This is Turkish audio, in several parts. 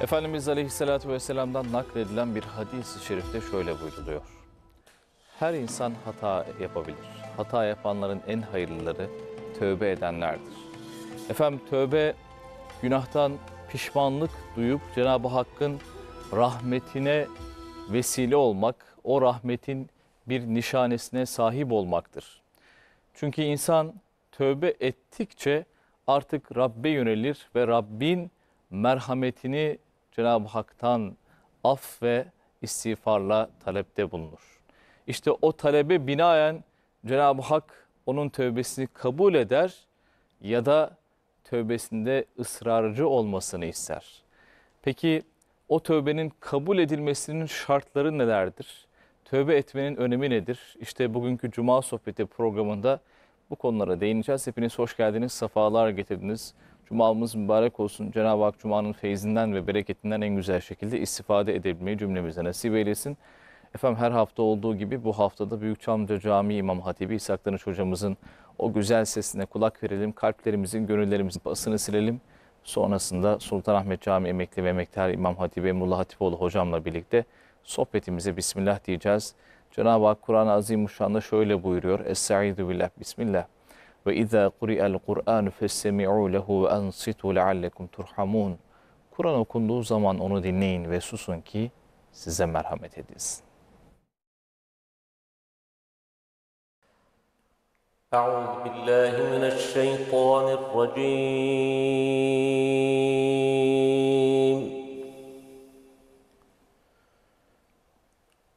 Efendimiz Aleyhisselatü Vesselam'dan nakledilen bir hadis-i şerifte şöyle buyruluyor. Her insan hata yapabilir. Hata yapanların en hayırlıları tövbe edenlerdir. Efendim tövbe günahtan pişmanlık duyup Cenab-ı Hakk'ın rahmetine vesile olmak, o rahmetin bir nişanesine sahip olmaktır. Çünkü insan tövbe ettikçe artık Rabbe yönelir ve Rabbin merhametini Cenab-ı Hak'tan af ve istiğfarla talepte bulunur. İşte o talebe binaen Cenab-ı Hak onun tövbesini kabul eder ya da tövbesinde ısrarcı olmasını ister. Peki o tövbenin kabul edilmesinin şartları nelerdir? Tövbe etmenin önemi nedir? İşte bugünkü Cuma Sohbeti programında bu konulara değineceğiz. Hepiniz hoş geldiniz, sefalar getirdiniz. Cuma'mız mübarek olsun. Cenab-ı Hak Cuma'nın feyzinden ve bereketinden en güzel şekilde istifade edebilmeyi cümlemize nasip eylesin. Efendim her hafta olduğu gibi bu haftada büyük Büyükçamca Camii İmam Hatibi İshak Danış hocamızın o güzel sesine kulak verelim. Kalplerimizin, gönüllerimizin basını silelim. Sonrasında Sultanahmet Camii emekli ve emektar İmam Hatibi Emrullah Hatipoğlu hocamla birlikte sohbetimize Bismillah diyeceğiz. Cenab-ı Hak Kur'an-ı Azimuşşan'da şöyle buyuruyor. Es-sa'idu billah, Bismillah. وإذا قرئ القرآن فاستمعوا له وأنصتوا لعلكم ترحمون Kur'an okunduğu zaman onu dinleyin ve susun ki size merhamet edilsin. أعوذ بالله من الشيطان الرجيم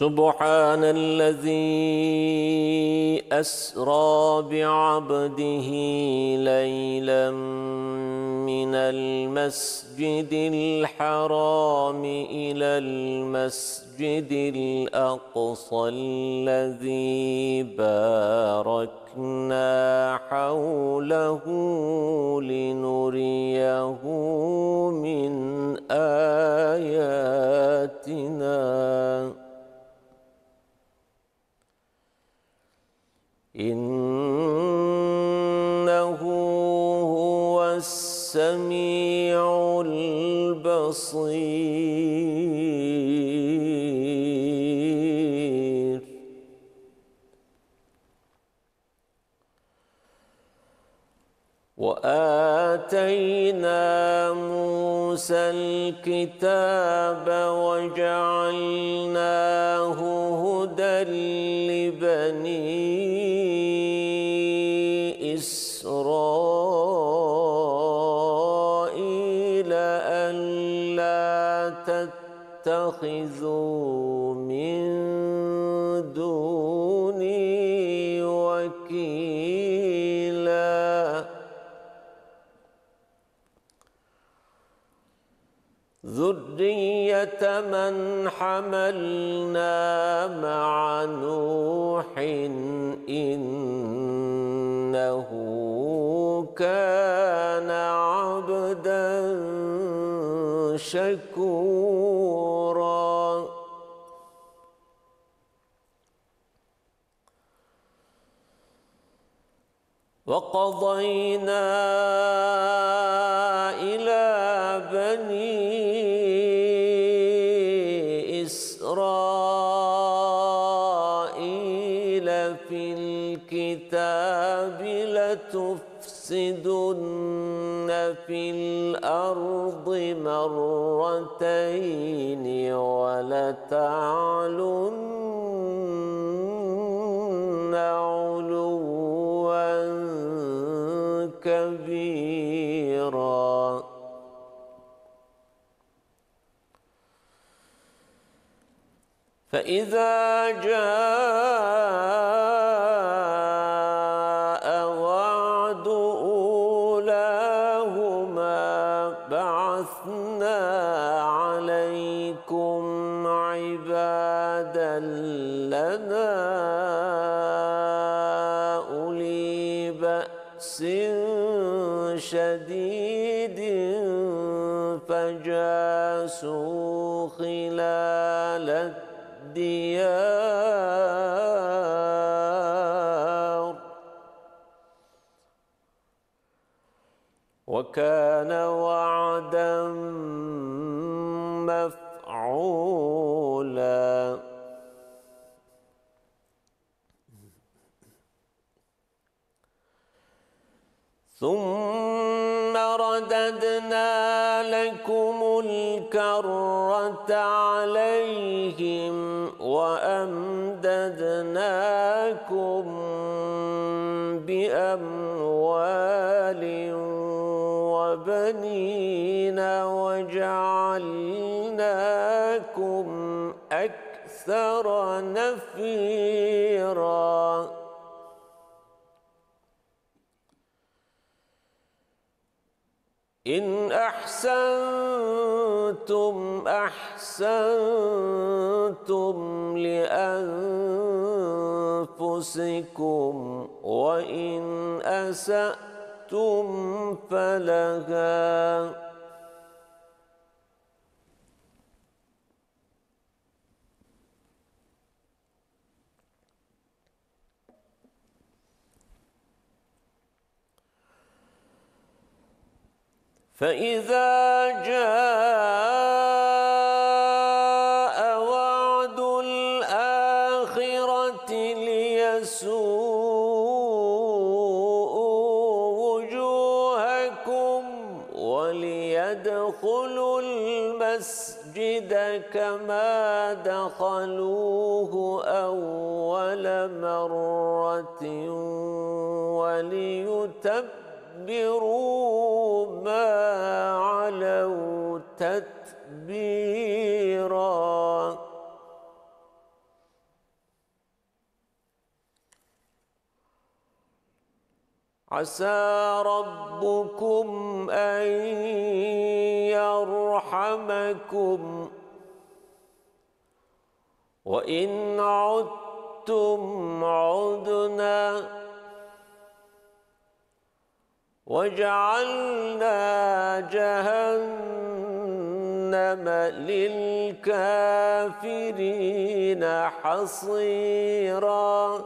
سبحان الذي أسرى بعبده ليلا من المسجد الحرام إلى المسجد الأقصى الذي باركنا حوله لنريه من آياتنا إنه هو السميع البصير وآتينا موسى الكتاب وجعلناه هدى لبنيه اتخذوا من دوني وكيلا ذرية من حملنا مع نوح إنه كان عبدا شكورا وقضينا إلى بني إسرائيل في الكتاب لتفسدن في الأرض مرتين ولتعلن فإذا جاء وعد أولاهما بعثنا عليكم عبادا لنا أولي بأس شديد فجاسوا خلال الديار وكان وعدا مفعولا ثم كرة عليهم وأمددناكم بأموال وبنين وجعلناكم أكثر نفيراً إن أحسنتم أحسنتم لأنفسكم وإن أسأتم فلها فإذا جاء وعد الآخرة ليسوء وجوهكم وليدخلوا المسجد كما دخلوه أول مرة وليتبعوا ليتبروا ما علوا تتبيرا عسى ربكم أن يرحمكم وإن عدتم عدنا وجعلنا جهنم للكافرين حصيرا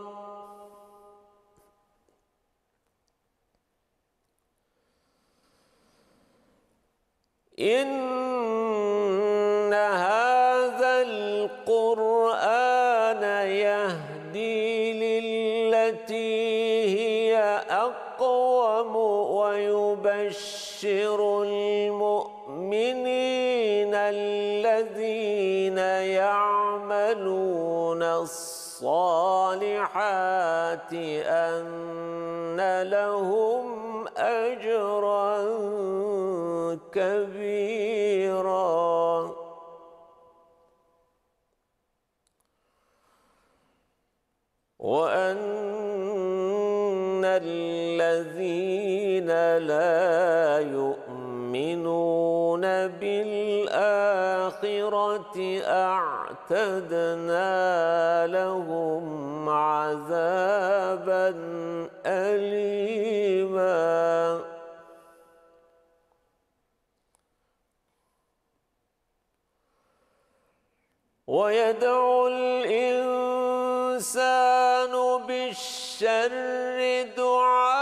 إن هذا بشر المؤمنين الذين يعملون الصالحات أن لهم أجرا كبيرا وأن الذين لا يؤمنون بالآخرة أعتدنا لهم عذابا أليما ويدعو الإنسان بالشر دعاء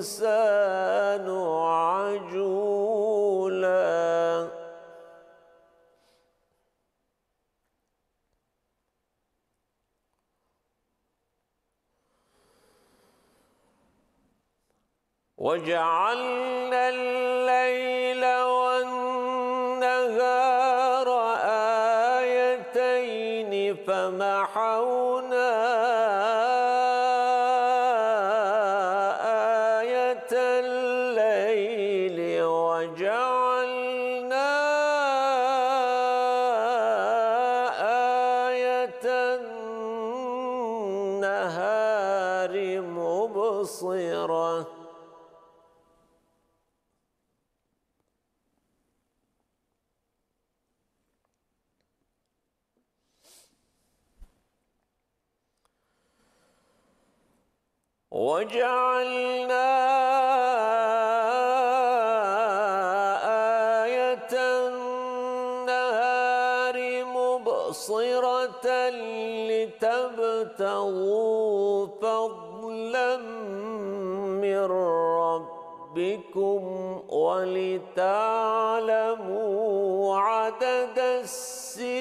الإنسان عجولا وجعلنا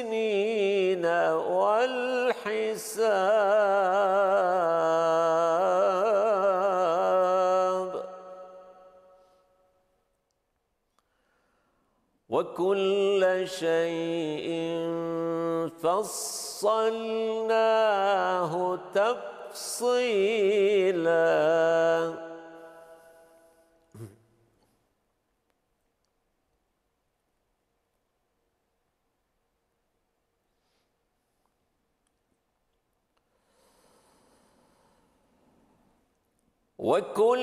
السنين والحساب وكل شيء فصلناه تفصيلاً وكل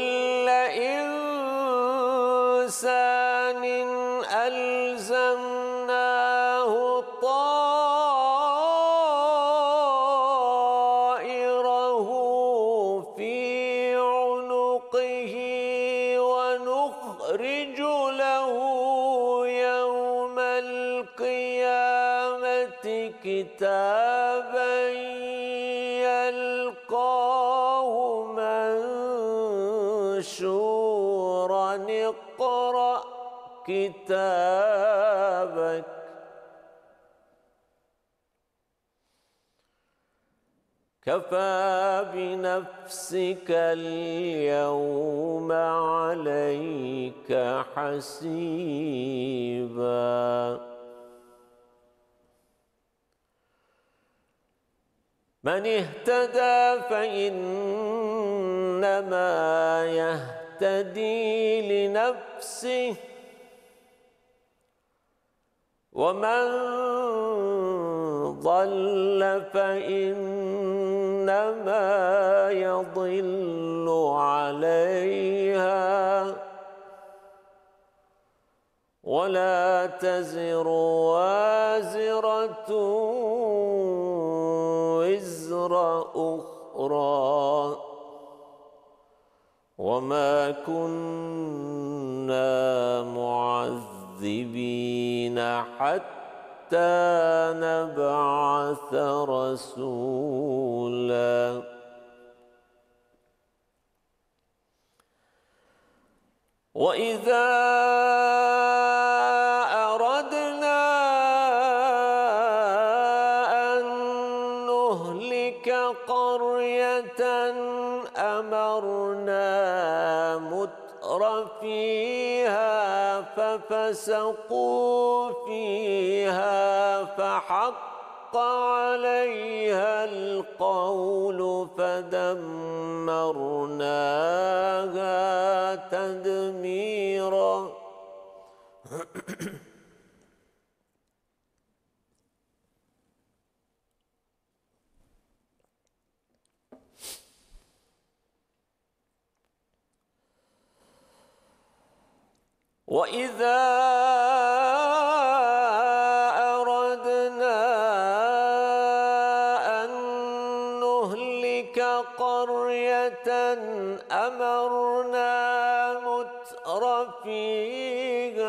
كتابك كفى بنفسك اليوم عليك حسيبا من اهتدى فإنما يهتدي لنفسه ومن ضل فإنما يضل عليها ولا تزر وازرة وزر أخرى وما كنا معذبين المعذبين حتى نبعث رسولا وإذا فسقوا فيها فحق عليها القول فدمرناها تدميراً وإذا أردنا أن نهلك قرية أمرنا متر فيها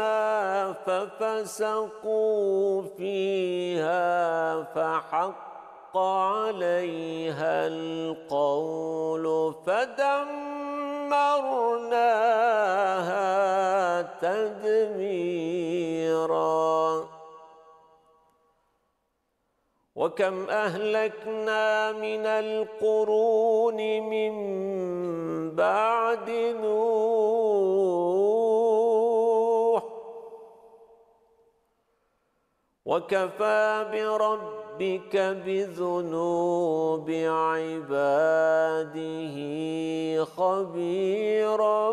ففسقوا فيها فحق حق عليها القول فدمرناها تدميرا وكم أهلكنا من القرون من بعد نوح وكفى برب ربك بذنوب عباده خبيرا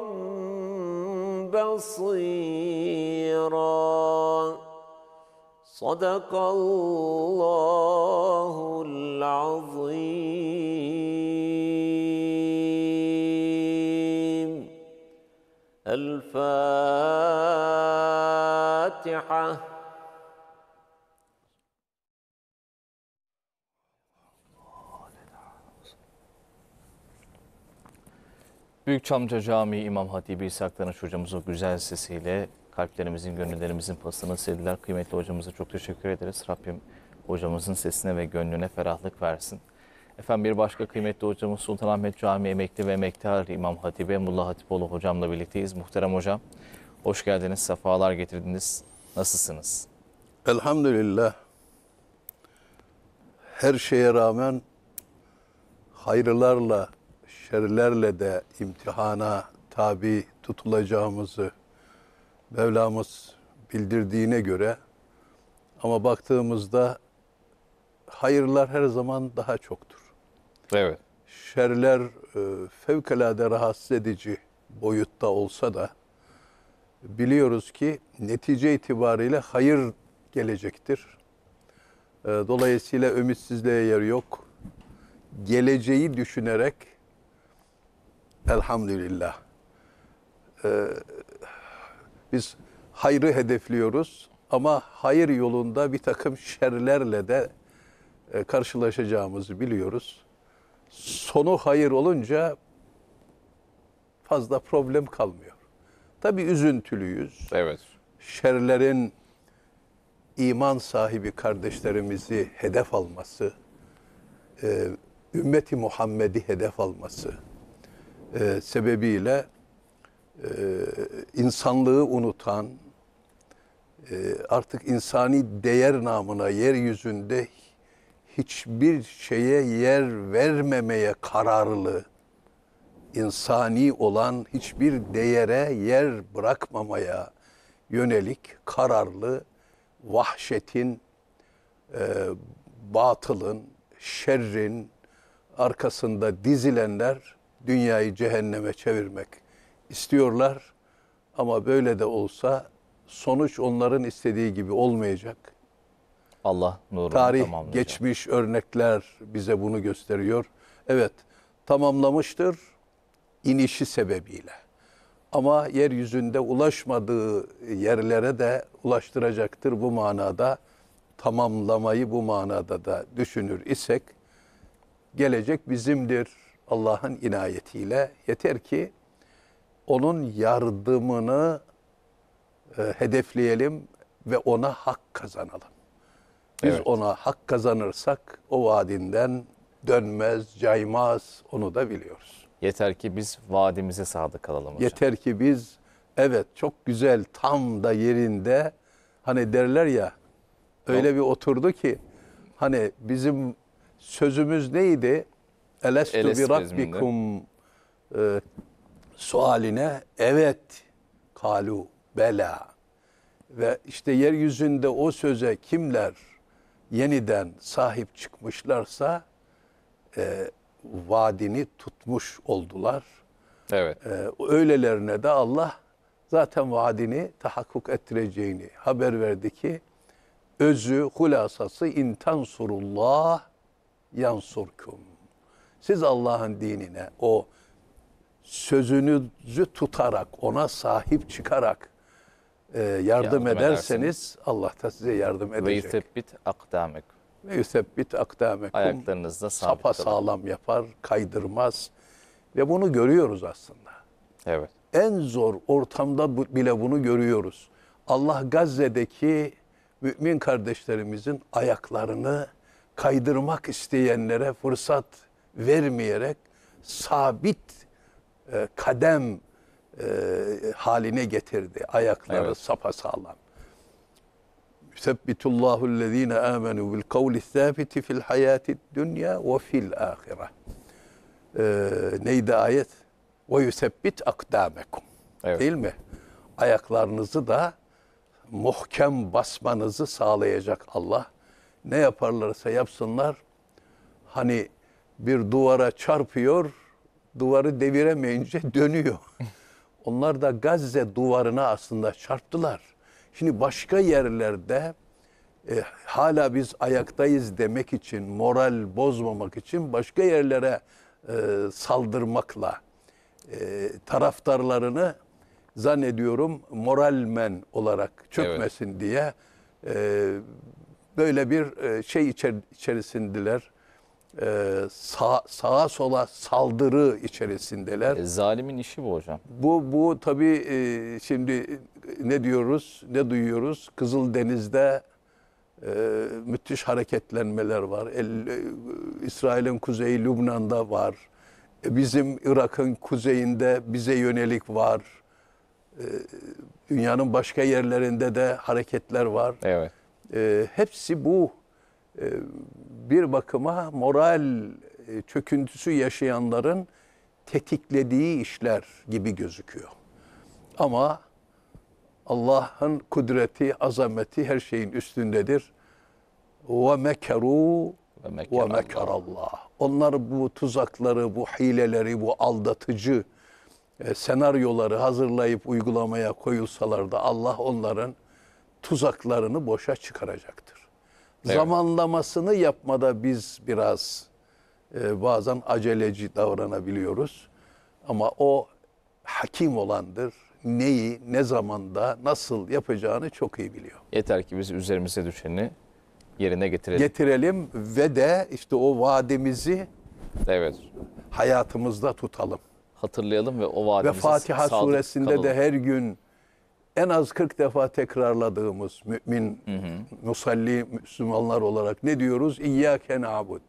بصيرا صدق الله العظيم الفاتحه Büyükçamca Camii İmam Hatibi İsa Aktanış hocamız o güzel sesiyle kalplerimizin, gönüllerimizin pasını sildiler. Kıymetli hocamıza çok teşekkür ederiz. Rabbim hocamızın sesine ve gönlüne ferahlık versin. Efendim bir başka kıymetli hocamız Sultanahmet Camii emekli ve emektar İmam Hatibi Emrullah Hatipoğlu hocamla birlikteyiz. Muhterem hocam, hoş geldiniz, sefalar getirdiniz. Nasılsınız? Elhamdülillah. Her şeye rağmen hayırlarla şerlerle de imtihana tabi tutulacağımızı Mevlamız bildirdiğine göre ama baktığımızda hayırlar her zaman daha çoktur. Evet. Şerler e, fevkalade rahatsız edici boyutta olsa da biliyoruz ki netice itibariyle hayır gelecektir. E, dolayısıyla ümitsizliğe yer yok. Geleceği düşünerek Elhamdülillah. Ee, biz hayrı hedefliyoruz ama hayır yolunda bir takım şerlerle de e, karşılaşacağımızı biliyoruz. Sonu hayır olunca fazla problem kalmıyor. Tabi üzüntülüyüz. Evet. Şerlerin iman sahibi kardeşlerimizi hedef alması, e, ümmeti Muhammed'i hedef alması, e, sebebiyle e, insanlığı unutan, e, artık insani değer namına yeryüzünde hiçbir şeye yer vermemeye kararlı, insani olan hiçbir değere yer bırakmamaya yönelik kararlı vahşetin, e, batılın, şerrin arkasında dizilenler dünyayı cehenneme çevirmek istiyorlar. Ama böyle de olsa sonuç onların istediği gibi olmayacak. Allah nurunu Tarih, geçmiş örnekler bize bunu gösteriyor. Evet, tamamlamıştır inişi sebebiyle. Ama yeryüzünde ulaşmadığı yerlere de ulaştıracaktır bu manada. Tamamlamayı bu manada da düşünür isek gelecek bizimdir Allah'ın inayetiyle yeter ki onun yardımını e, hedefleyelim ve ona hak kazanalım. Biz evet. ona hak kazanırsak o vaadinden dönmez, caymaz onu da biliyoruz. Yeter ki biz vaadimize sadık kalalım hocam. Yeter ki biz evet çok güzel tam da yerinde hani derler ya öyle bir oturdu ki hani bizim sözümüz neydi? Elestu bi rabbikum e, sualine evet kalu bela ve işte yeryüzünde o söze kimler yeniden sahip çıkmışlarsa e, vadini tutmuş oldular. Evet. E, öylelerine de Allah zaten vaadini tahakkuk ettireceğini haber verdi ki özü, hulasası intansurullah yansurkum. Siz Allah'ın dinine o sözünüzü tutarak, ona sahip çıkarak e, yardım, yardım ederseniz edersin. Allah da size yardım edecek. Ve yusebbit akdamek. Ve yusebbit akdamek. Ayaklarınızda Sapa sağlam yapar, kaydırmaz. Ve bunu görüyoruz aslında. Evet. En zor ortamda bile bunu görüyoruz. Allah Gazze'deki mümin kardeşlerimizin ayaklarını kaydırmak isteyenlere fırsat vermeyerek sabit e, kadem e, haline getirdi. Ayakları evet. sapasağlam. Sebbitullahu lezine amenu bil kavli sabiti fil hayati dünya ve fil ahire. Neydi ayet? Ve yusebbit akdamekum. Evet. Değil mi? Ayaklarınızı da muhkem basmanızı sağlayacak Allah. Ne yaparlarsa yapsınlar. Hani bir duvara çarpıyor, duvarı deviremeyince dönüyor. Onlar da Gazze duvarına aslında çarptılar. Şimdi başka yerlerde e, hala biz ayaktayız demek için, moral bozmamak için başka yerlere e, saldırmakla e, taraftarlarını zannediyorum moralmen olarak çökmesin evet. diye e, böyle bir e, şey içer, içerisindeler e, sağ, sağa sola saldırı içerisindeler. E, zalimin işi bu hocam. Bu bu tabii e, şimdi ne diyoruz, ne duyuyoruz? Kızıldeniz'de e, müthiş hareketlenmeler var. e, İsrail'in kuzeyi Lübnan'da var. E, bizim Irak'ın kuzeyinde bize yönelik var. E, dünyanın başka yerlerinde de hareketler var. Evet. E, hepsi bu ee, bir bakıma moral e, çöküntüsü yaşayanların tetiklediği işler gibi gözüküyor. Ama Allah'ın kudreti, azameti her şeyin üstündedir. Ve mekeru ve Allah. Onlar bu tuzakları, bu hileleri, bu aldatıcı e, senaryoları hazırlayıp uygulamaya koyulsalar da Allah onların tuzaklarını boşa çıkaracaktır. Zamanlamasını yapmada biz biraz e, bazen aceleci davranabiliyoruz. Ama o hakim olandır. Neyi, ne zamanda, nasıl yapacağını çok iyi biliyor. Yeter ki biz üzerimize düşeni yerine getirelim. Getirelim ve de işte o vademizi evet. hayatımızda tutalım. Hatırlayalım ve o vademizi Ve Fatiha suresinde kalalım. de her gün en az 40 defa tekrarladığımız mümin, hı hı. musalli Müslümanlar olarak ne diyoruz? İyyâke na'bud.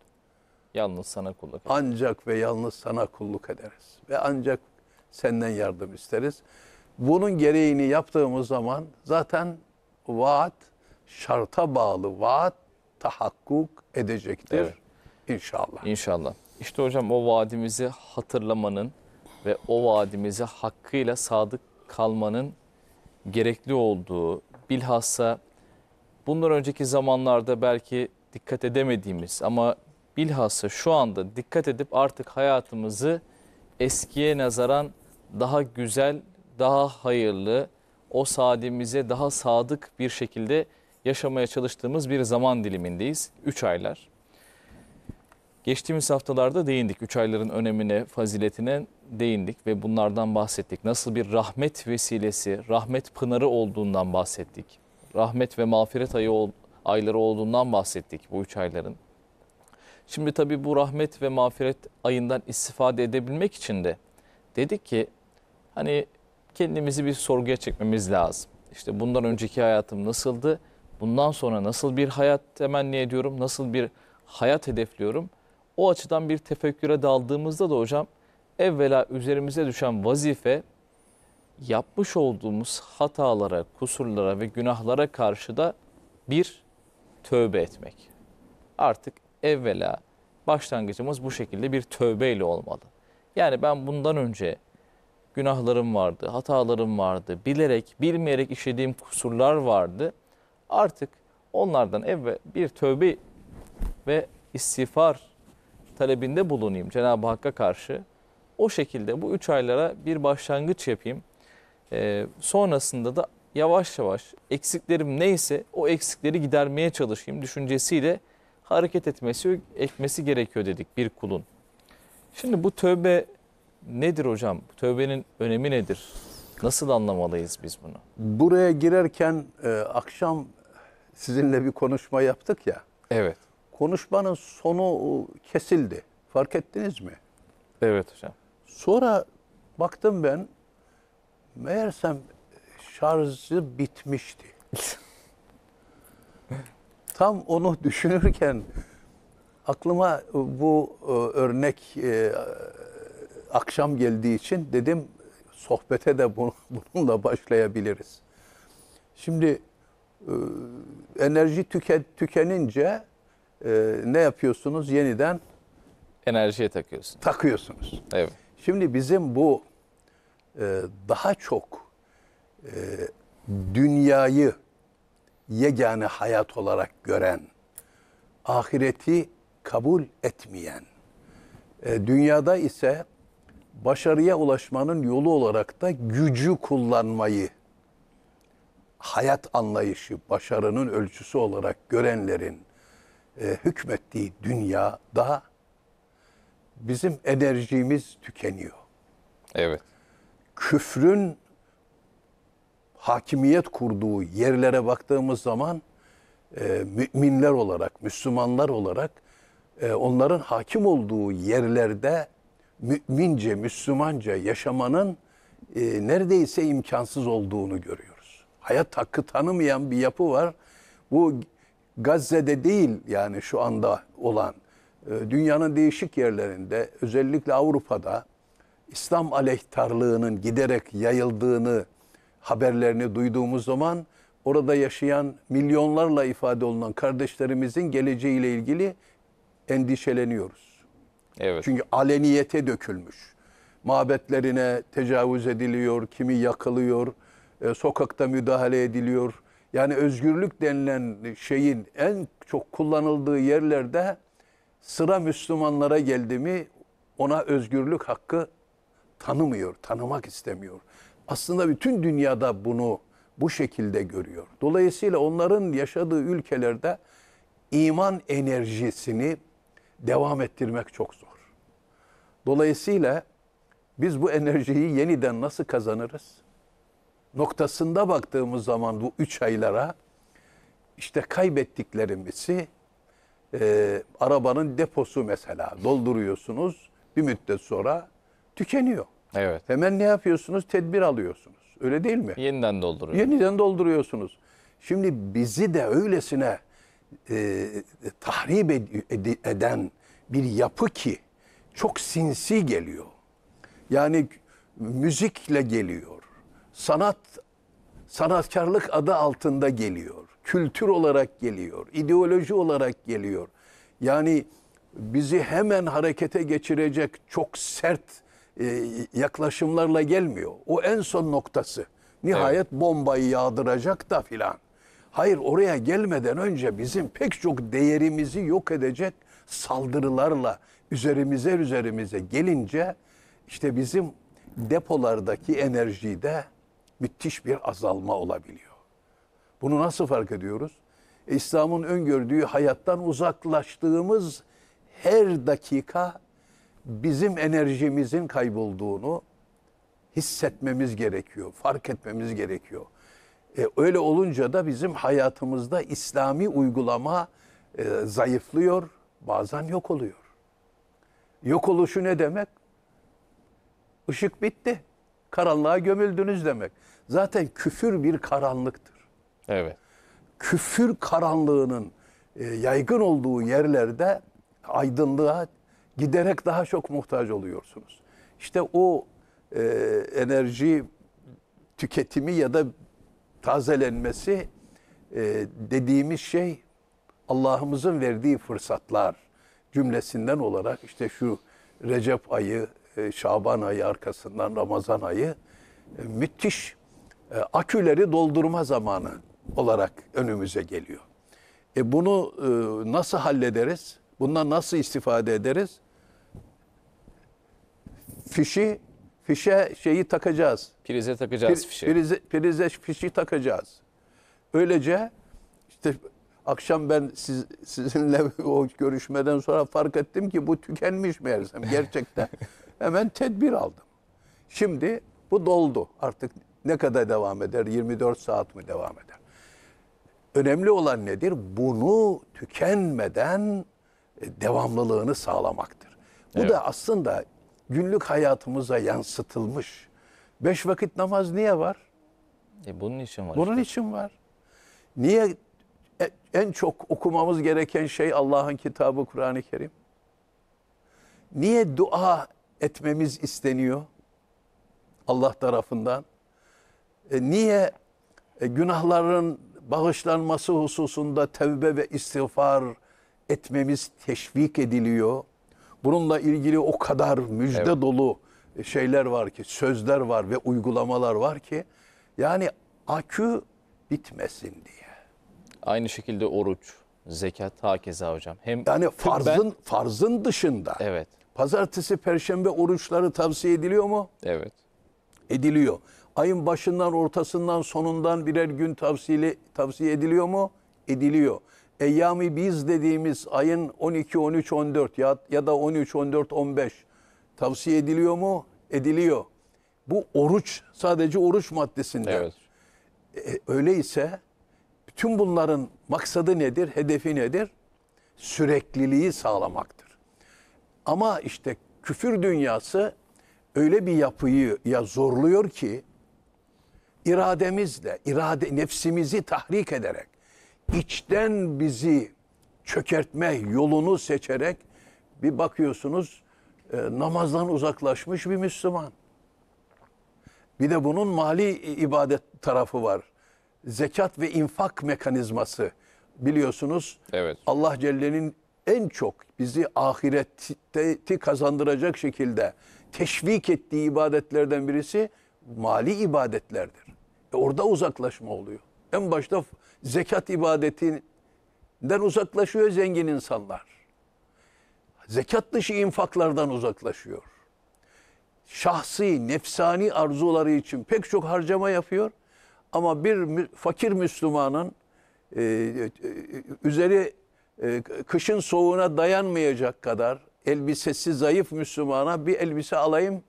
Yalnız sana kulluk ederiz. Ancak ve yalnız sana kulluk ederiz. Ve ancak senden yardım isteriz. Bunun gereğini yaptığımız zaman zaten vaat şarta bağlı vaat tahakkuk edecektir evet. inşallah. İnşallah. İşte hocam o vaadimizi hatırlamanın ve o vaadimizi hakkıyla sadık kalmanın gerekli olduğu bilhassa bundan önceki zamanlarda belki dikkat edemediğimiz ama bilhassa şu anda dikkat edip artık hayatımızı eskiye nazaran daha güzel, daha hayırlı, o saadimize daha sadık bir şekilde yaşamaya çalıştığımız bir zaman dilimindeyiz. 3 aylar. Geçtiğimiz haftalarda değindik 3 ayların önemine, faziletine değindik ve bunlardan bahsettik. Nasıl bir rahmet vesilesi, rahmet pınarı olduğundan bahsettik. Rahmet ve mağfiret ayı ol, ayları olduğundan bahsettik bu üç ayların. Şimdi tabii bu rahmet ve mağfiret ayından istifade edebilmek için de dedik ki hani kendimizi bir sorguya çekmemiz lazım. İşte bundan önceki hayatım nasıldı? Bundan sonra nasıl bir hayat temenni ediyorum? Nasıl bir hayat hedefliyorum? O açıdan bir tefekküre daldığımızda da hocam evvela üzerimize düşen vazife yapmış olduğumuz hatalara, kusurlara ve günahlara karşı da bir tövbe etmek. Artık evvela başlangıcımız bu şekilde bir tövbeyle olmalı. Yani ben bundan önce günahlarım vardı, hatalarım vardı, bilerek, bilmeyerek işlediğim kusurlar vardı. Artık onlardan evvel bir tövbe ve istiğfar talebinde bulunayım Cenab-ı Hakk'a karşı. O şekilde bu 3 aylara bir başlangıç yapayım. Ee, sonrasında da yavaş yavaş eksiklerim neyse o eksikleri gidermeye çalışayım düşüncesiyle hareket etmesi, etmesi gerekiyor dedik bir kulun. Şimdi bu tövbe nedir hocam? Tövbenin önemi nedir? Nasıl anlamalıyız biz bunu? Buraya girerken e, akşam sizinle bir konuşma yaptık ya. Evet. Konuşmanın sonu kesildi. Fark ettiniz mi? Evet hocam. Sonra baktım ben meğersem şarjı bitmişti. Tam onu düşünürken aklıma bu e, örnek e, akşam geldiği için dedim sohbete de bununla başlayabiliriz. Şimdi e, enerji tüke, tükenince ne yapıyorsunuz? Yeniden enerjiye takıyorsunuz. Takıyorsunuz. Evet. Şimdi bizim bu e, daha çok e, dünyayı yegane hayat olarak gören, ahireti kabul etmeyen, e, dünyada ise başarıya ulaşmanın yolu olarak da gücü kullanmayı, hayat anlayışı, başarının ölçüsü olarak görenlerin e, hükmettiği dünya daha bizim enerjimiz tükeniyor. Evet. Küfrün hakimiyet kurduğu yerlere baktığımız zaman e, müminler olarak, Müslümanlar olarak e, onların hakim olduğu yerlerde mümince, Müslümanca yaşamanın e, neredeyse imkansız olduğunu görüyoruz. Hayat hakkı tanımayan bir yapı var. Bu Gazze'de değil yani şu anda olan ee, dünyanın değişik yerlerinde özellikle Avrupa'da İslam aleyhtarlığının giderek yayıldığını haberlerini duyduğumuz zaman orada yaşayan milyonlarla ifade olunan kardeşlerimizin geleceğiyle ilgili endişeleniyoruz. Evet. Çünkü aleniyete dökülmüş. Mabetlerine tecavüz ediliyor, kimi yakılıyor, e, sokakta müdahale ediliyor. Yani özgürlük denilen şeyin en çok kullanıldığı yerlerde sıra Müslümanlara geldi mi ona özgürlük hakkı tanımıyor, tanımak istemiyor. Aslında bütün dünyada bunu bu şekilde görüyor. Dolayısıyla onların yaşadığı ülkelerde iman enerjisini devam ettirmek çok zor. Dolayısıyla biz bu enerjiyi yeniden nasıl kazanırız? Noktasında baktığımız zaman bu üç aylara işte kaybettiklerimizi e, arabanın deposu mesela dolduruyorsunuz bir müddet sonra tükeniyor. Evet. Hemen ne yapıyorsunuz? Tedbir alıyorsunuz. Öyle değil mi? Yeniden dolduruyorsunuz. Yeniden dolduruyorsunuz. Şimdi bizi de öylesine e, tahrip ed eden bir yapı ki çok sinsi geliyor. Yani müzikle geliyor. Sanat sanatkarlık adı altında geliyor kültür olarak geliyor, ideoloji olarak geliyor. Yani bizi hemen harekete geçirecek çok sert e, yaklaşımlarla gelmiyor. O en son noktası. Nihayet evet. bombayı yağdıracak da filan. Hayır oraya gelmeden önce bizim pek çok değerimizi yok edecek saldırılarla üzerimize üzerimize gelince işte bizim depolardaki enerjide müthiş bir azalma olabiliyor. Bunu nasıl fark ediyoruz? E, İslam'ın öngördüğü hayattan uzaklaştığımız her dakika bizim enerjimizin kaybolduğunu hissetmemiz gerekiyor, fark etmemiz gerekiyor. E, öyle olunca da bizim hayatımızda İslami uygulama e, zayıflıyor, bazen yok oluyor. Yok oluşu ne demek? Işık bitti, karanlığa gömüldünüz demek. Zaten küfür bir karanlıktır. Evet. Küfür karanlığının e, yaygın olduğu yerlerde aydınlığa giderek daha çok muhtaç oluyorsunuz. İşte o e, enerji tüketimi ya da tazelenmesi e, dediğimiz şey Allah'ımızın verdiği fırsatlar cümlesinden olarak işte şu Recep ayı, e, Şaban ayı arkasından Ramazan ayı e, müthiş e, aküleri doldurma zamanı olarak önümüze geliyor. E bunu e, nasıl hallederiz? Bundan nasıl istifade ederiz? Fişi, fişe şeyi takacağız. Prize takacağız Pri, fişi. Prize, prize fişi takacağız. Öylece işte akşam ben siz, sizinle o görüşmeden sonra fark ettim ki bu tükenmiş meğersem gerçekten. Hemen tedbir aldım. Şimdi bu doldu. Artık ne kadar devam eder? 24 saat mi devam eder? Önemli olan nedir? Bunu tükenmeden e, devamlılığını sağlamaktır. Bu evet. da aslında günlük hayatımıza yansıtılmış. Beş vakit namaz niye var? E bunun için var. Bunun işte. için var. Niye e, en çok okumamız gereken şey Allah'ın kitabı Kur'an-ı Kerim? Niye dua etmemiz isteniyor Allah tarafından? E niye e, günahların bağışlanması hususunda tevbe ve istiğfar etmemiz teşvik ediliyor. Bununla ilgili o kadar müjde evet. dolu şeyler var ki, sözler var ve uygulamalar var ki yani akü bitmesin diye. Aynı şekilde oruç, zekat hakeza hocam. Hem yani farzın ben... farzın dışında. Evet. Pazartesi, perşembe oruçları tavsiye ediliyor mu? Evet. Ediliyor. Ayın başından, ortasından, sonundan birer gün tavsiye, tavsiye ediliyor mu? Ediliyor. Eyyami biz dediğimiz ayın 12, 13, 14 ya, ya da 13, 14, 15 tavsiye ediliyor mu? Ediliyor. Bu oruç sadece oruç maddesinde. Evet. E, öyleyse bütün bunların maksadı nedir? Hedefi nedir? Sürekliliği sağlamaktır. Ama işte küfür dünyası öyle bir yapıyı ya zorluyor ki irademizle, irade nefsimizi tahrik ederek, içten bizi çökertme yolunu seçerek bir bakıyorsunuz e, namazdan uzaklaşmış bir Müslüman. Bir de bunun mali ibadet tarafı var. Zekat ve infak mekanizması biliyorsunuz. Evet. Allah Celle'nin en çok bizi ahireti kazandıracak şekilde teşvik ettiği ibadetlerden birisi mali ibadetlerdir. E orada uzaklaşma oluyor. En başta zekat ibadetinden uzaklaşıyor zengin insanlar. Zekat dışı infaklardan uzaklaşıyor. Şahsi, nefsani arzuları için pek çok harcama yapıyor. Ama bir fakir Müslümanın e, e, üzeri e, kışın soğuğuna dayanmayacak kadar elbisesi zayıf Müslümana bir elbise alayım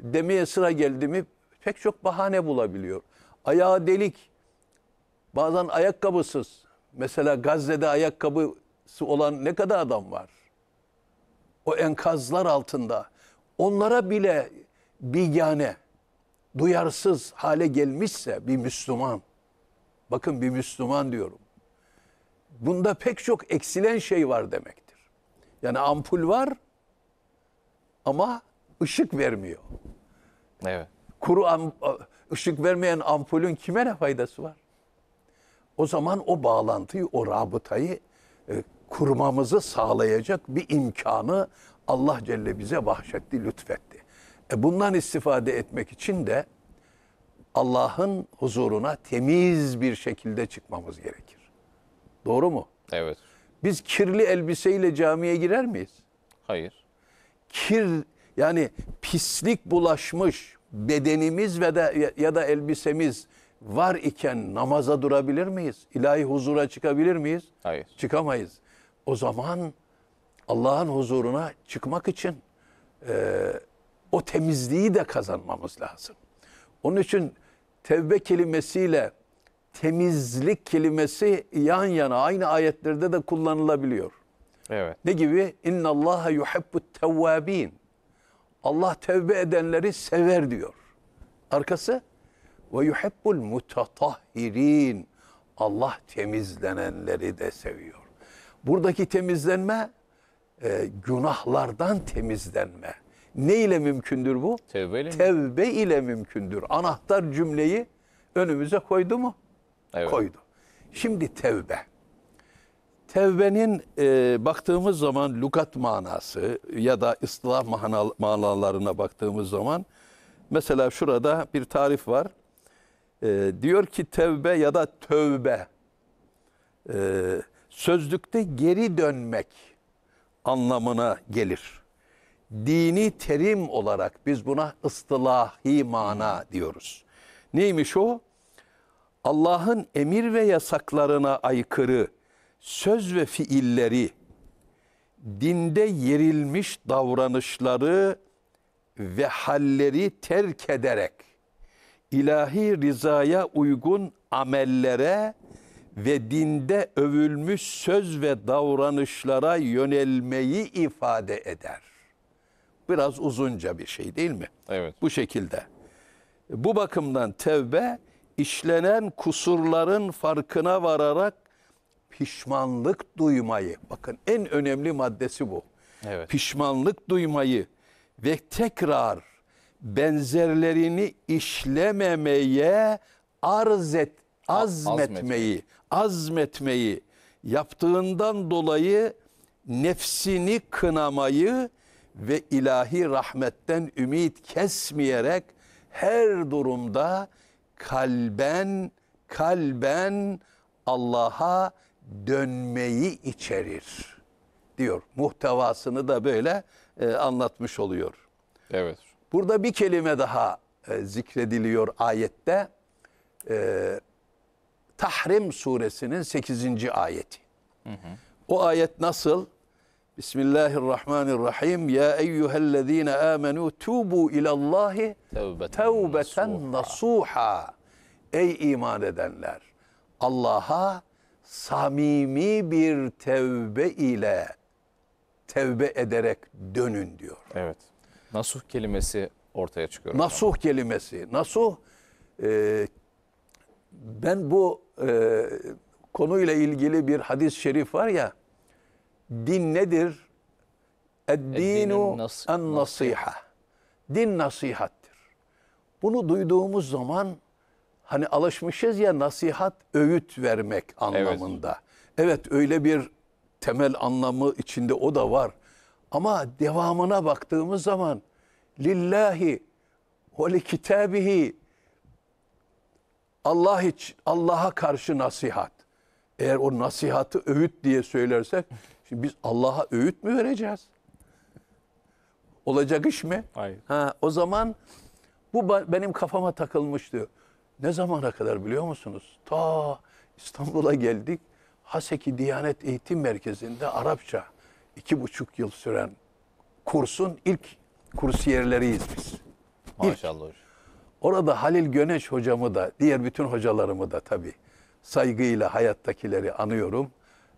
demeye sıra geldi mi pek çok bahane bulabiliyor ayağı delik, bazen ayakkabısız. Mesela Gazze'de ayakkabısı olan ne kadar adam var? O enkazlar altında. Onlara bile bir bigane, duyarsız hale gelmişse bir Müslüman, bakın bir Müslüman diyorum. Bunda pek çok eksilen şey var demektir. Yani ampul var ama ışık vermiyor. Evet. Kuru am Işık vermeyen ampulün kime ne faydası var? O zaman o bağlantıyı, o rabıtayı e, kurmamızı sağlayacak bir imkanı Allah Celle bize bahşetti, lütfetti. E bundan istifade etmek için de Allah'ın huzuruna temiz bir şekilde çıkmamız gerekir. Doğru mu? Evet. Biz kirli elbiseyle camiye girer miyiz? Hayır. Kir yani pislik bulaşmış, bedenimiz ve de ya da elbisemiz var iken namaza durabilir miyiz? İlahi huzura çıkabilir miyiz? Hayır. Çıkamayız. O zaman Allah'ın huzuruna çıkmak için e, o temizliği de kazanmamız lazım. Onun için tevbe kelimesiyle temizlik kelimesi yan yana aynı ayetlerde de kullanılabiliyor. Evet. Ne gibi? İnna Allaha yuhibbu tevvabin. Allah tevbe edenleri sever diyor. Arkası ve yuhibbul mutatahhirin. Allah temizlenenleri de seviyor. Buradaki temizlenme e, günahlardan temizlenme. Ne ile mümkündür bu? Tevbe ile, Tevbe mi? ile mümkündür. Anahtar cümleyi önümüze koydu mu? Evet. Koydu. Şimdi tevbe. Tevbenin e, baktığımız zaman lukat manası ya da ıslah manal, manalarına baktığımız zaman mesela şurada bir tarif var. E, diyor ki tevbe ya da tövbe e, sözlükte geri dönmek anlamına gelir. Dini terim olarak biz buna ıstılahi mana diyoruz. Neymiş o? Allah'ın emir ve yasaklarına aykırı söz ve fiilleri, dinde yerilmiş davranışları ve halleri terk ederek ilahi rızaya uygun amellere ve dinde övülmüş söz ve davranışlara yönelmeyi ifade eder. Biraz uzunca bir şey değil mi? Evet. Bu şekilde. Bu bakımdan tevbe işlenen kusurların farkına vararak pişmanlık duymayı, bakın en önemli maddesi bu. Evet. Pişmanlık duymayı ve tekrar benzerlerini işlememeye arz et, azmetmeyi, azmetmeyi yaptığından dolayı nefsini kınamayı ve ilahi rahmetten ümit kesmeyerek her durumda kalben kalben Allah'a dönmeyi içerir diyor. Muhtevasını da böyle e, anlatmış oluyor. Evet. Burada bir kelime daha e, zikrediliyor ayette. E, Tahrim suresinin 8. ayeti. Hı hı. O ayet nasıl? Bismillahirrahmanirrahim. Ya eyyühellezine amenu tubu ilallahi tevbeten nasuha. Ey iman edenler! Allah'a samimi bir tevbe ile tevbe ederek dönün diyor. Evet. Nasuh kelimesi ortaya çıkıyor. Nasuh hocam. kelimesi. Nasuh e, ben bu e, konuyla ilgili bir hadis-i şerif var ya din nedir? Eddinu en nasiha. Din nasihattir. Bunu duyduğumuz zaman hani alışmışız ya nasihat öğüt vermek anlamında. Evet. evet öyle bir temel anlamı içinde o da var. Ama devamına baktığımız zaman lillahi ve li kitabihi Allah için Allah'a karşı nasihat. Eğer o nasihatı öğüt diye söylersek şimdi biz Allah'a öğüt mü vereceğiz? Olacak iş mi? Hayır. Ha, o zaman bu benim kafama takılmıştı. Ne zamana kadar biliyor musunuz? Ta İstanbul'a geldik. Haseki Diyanet Eğitim Merkezi'nde Arapça iki buçuk yıl süren kursun ilk kursiyerleriyiz biz. Maşallah. İlk. Orada Halil Göneş hocamı da, diğer bütün hocalarımı da tabii saygıyla hayattakileri anıyorum.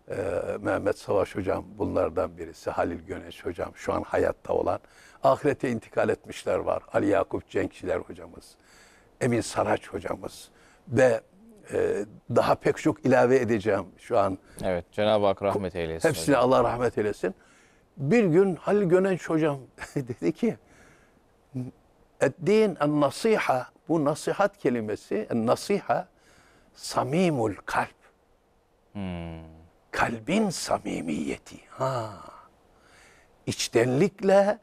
Ee, Mehmet Savaş hocam bunlardan birisi, Halil Göneş hocam şu an hayatta olan. Ahirete intikal etmişler var. Ali Yakup Cenkçiler hocamız. Emin Saraç hocamız ve e, daha pek çok ilave edeceğim şu an. Evet Cenab-ı Hak rahmet eylesin. Hepsine hocam. Allah rahmet eylesin. Bir gün Halil Gönenç hocam dedi ki Eddin en nasiha bu nasihat kelimesi en nasiha samimul kalp. Hmm. Kalbin samimiyeti. Ha. İçtenlikle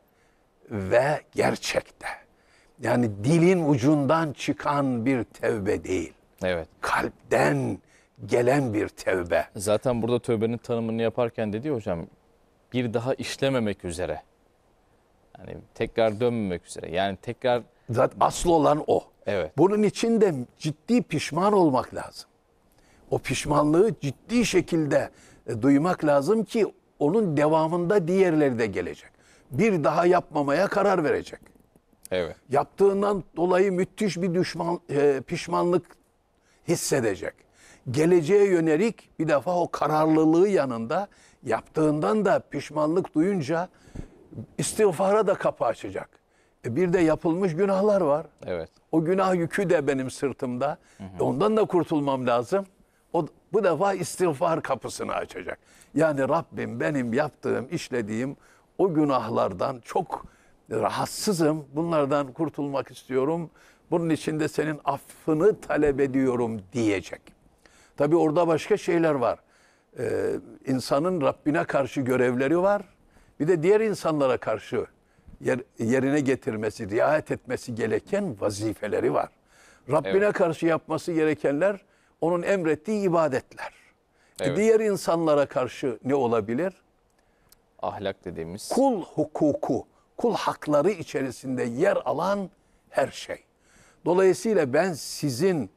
ve gerçekte. Yani dilin ucundan çıkan bir tevbe değil. Evet. Kalpten gelen bir tevbe. Zaten burada tövbenin tanımını yaparken dedi ya hocam bir daha işlememek üzere. Yani tekrar dönmemek üzere. Yani tekrar zaten aslı olan o. Evet. Bunun için de ciddi pişman olmak lazım. O pişmanlığı ciddi şekilde e, duymak lazım ki onun devamında diğerleri de gelecek. Bir daha yapmamaya karar verecek. Evet. Yaptığından dolayı müthiş bir düşman e, pişmanlık hissedecek. Geleceğe yönelik bir defa o kararlılığı yanında yaptığından da pişmanlık duyunca istiğfara da kapı açacak. E bir de yapılmış günahlar var. Evet. O günah yükü de benim sırtımda. Hı e, hı. Ondan da kurtulmam lazım. O bu defa istiğfar kapısını açacak. Yani Rabbim benim yaptığım, işlediğim o günahlardan çok rahatsızım, bunlardan kurtulmak istiyorum, bunun için de senin affını talep ediyorum diyecek. Tabi orada başka şeyler var. Ee, insanın Rabbine karşı görevleri var. Bir de diğer insanlara karşı yer, yerine getirmesi, riayet etmesi gereken vazifeleri var. Rabbine evet. karşı yapması gerekenler onun emrettiği ibadetler. E, evet. E diğer insanlara karşı ne olabilir? Ahlak dediğimiz. Kul hukuku kul hakları içerisinde yer alan her şey. Dolayısıyla ben sizin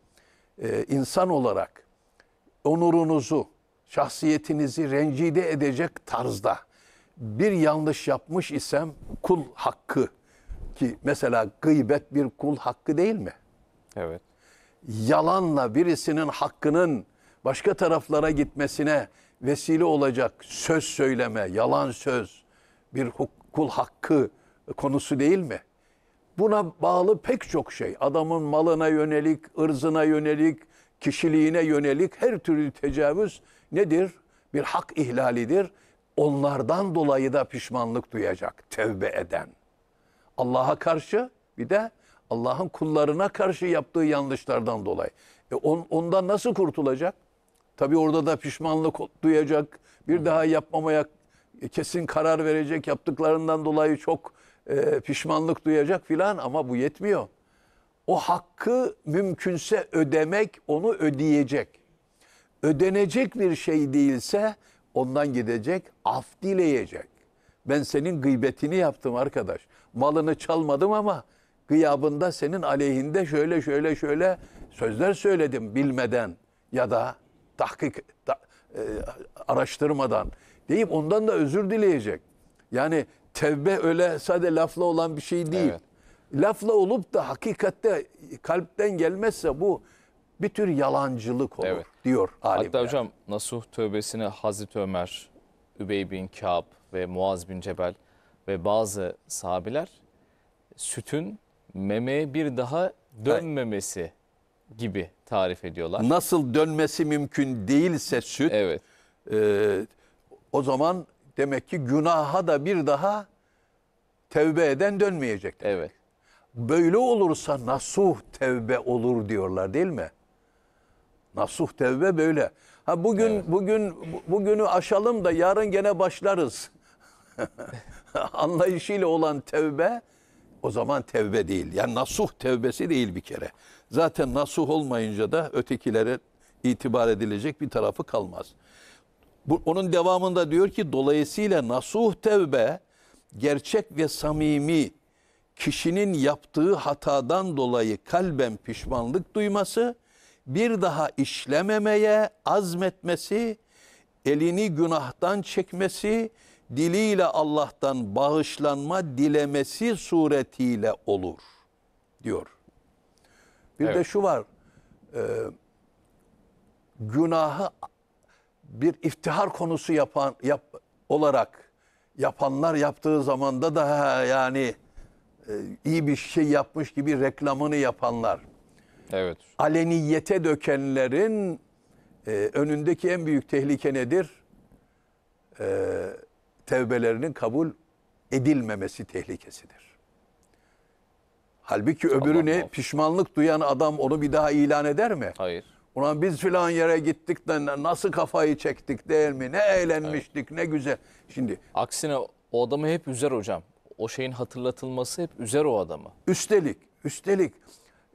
e, insan olarak onurunuzu, şahsiyetinizi rencide edecek tarzda bir yanlış yapmış isem kul hakkı ki mesela gıybet bir kul hakkı değil mi? Evet. Yalanla birisinin hakkının başka taraflara gitmesine vesile olacak söz söyleme, yalan söz bir huk kul hakkı konusu değil mi? Buna bağlı pek çok şey. Adamın malına yönelik, ırzına yönelik, kişiliğine yönelik her türlü tecavüz nedir? Bir hak ihlalidir. Onlardan dolayı da pişmanlık duyacak tevbe eden. Allah'a karşı bir de Allah'ın kullarına karşı yaptığı yanlışlardan dolayı. E on, ondan nasıl kurtulacak? Tabii orada da pişmanlık duyacak. Bir daha yapmamaya e, kesin karar verecek, yaptıklarından dolayı çok e, pişmanlık duyacak filan ama bu yetmiyor. O hakkı mümkünse ödemek, onu ödeyecek. Ödenecek bir şey değilse ondan gidecek, af dileyecek. Ben senin gıybetini yaptım arkadaş. Malını çalmadım ama gıyabında senin aleyhinde şöyle şöyle şöyle sözler söyledim bilmeden ya da tahkik ta, e, araştırmadan deyip ondan da özür dileyecek. Yani tevbe öyle sade lafla olan bir şey değil. Evet. Lafla olup da hakikatte kalpten gelmezse bu bir tür yalancılık olur evet. diyor alimler. Hatta hocam Nasuh tövbesini Hazreti Ömer, Übey bin Kâb ve Muaz bin Cebel ve bazı sahabiler sütün memeye bir daha dönmemesi gibi tarif ediyorlar. Nasıl dönmesi mümkün değilse süt. Evet. E, o zaman demek ki günaha da bir daha tevbe eden dönmeyecek. Demek. Evet. Böyle olursa nasuh tevbe olur diyorlar değil mi? Nasuh tevbe böyle. Ha bugün evet. bugün bugünü aşalım da yarın gene başlarız. Anlayışıyla olan tevbe o zaman tevbe değil. Yani nasuh tevbesi değil bir kere. Zaten nasuh olmayınca da ötekilere itibar edilecek bir tarafı kalmaz. Bu, onun devamında diyor ki dolayısıyla nasuh tevbe gerçek ve samimi kişinin yaptığı hatadan dolayı kalben pişmanlık duyması, bir daha işlememeye azmetmesi, elini günahtan çekmesi, diliyle Allah'tan bağışlanma dilemesi suretiyle olur diyor. Bir evet. de şu var. E, günahı bir iftihar konusu yapan yap, olarak yapanlar yaptığı zamanda da ha, yani e, iyi bir şey yapmış gibi reklamını yapanlar. Evet. Aleniyete dökenlerin e, önündeki en büyük tehlike nedir? E, tevbelerinin kabul edilmemesi tehlikesidir. Halbuki öbürüne Allah pişmanlık duyan adam onu bir daha ilan eder mi? Hayır. Ulan biz filan yere gittik de nasıl kafayı çektik değil mi? Ne eğlenmiştik evet. ne güzel. Şimdi aksine o adamı hep üzer hocam. O şeyin hatırlatılması hep üzer o adamı. Üstelik, üstelik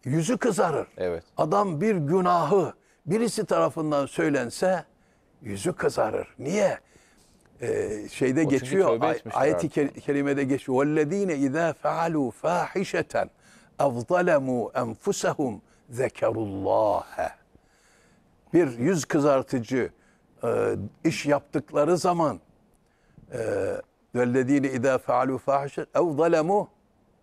yüzü kızarır. Evet. Adam bir günahı birisi tarafından söylense yüzü kızarır. Niye? Ee, şeyde o geçiyor. Ay, ayet-i kerimede geçiyor. "Vellezine izâ fealû fâhişeten" اَوْ ظَلَمُوا اَنْفُسَهُمْ ذَكَرُ Bir yüz kızartıcı e, iş yaptıkları zaman e, وَالَّذ۪ينَ اِذَا فَعَلُوا فَاحِشَةً اَوْ ظَلَمُوا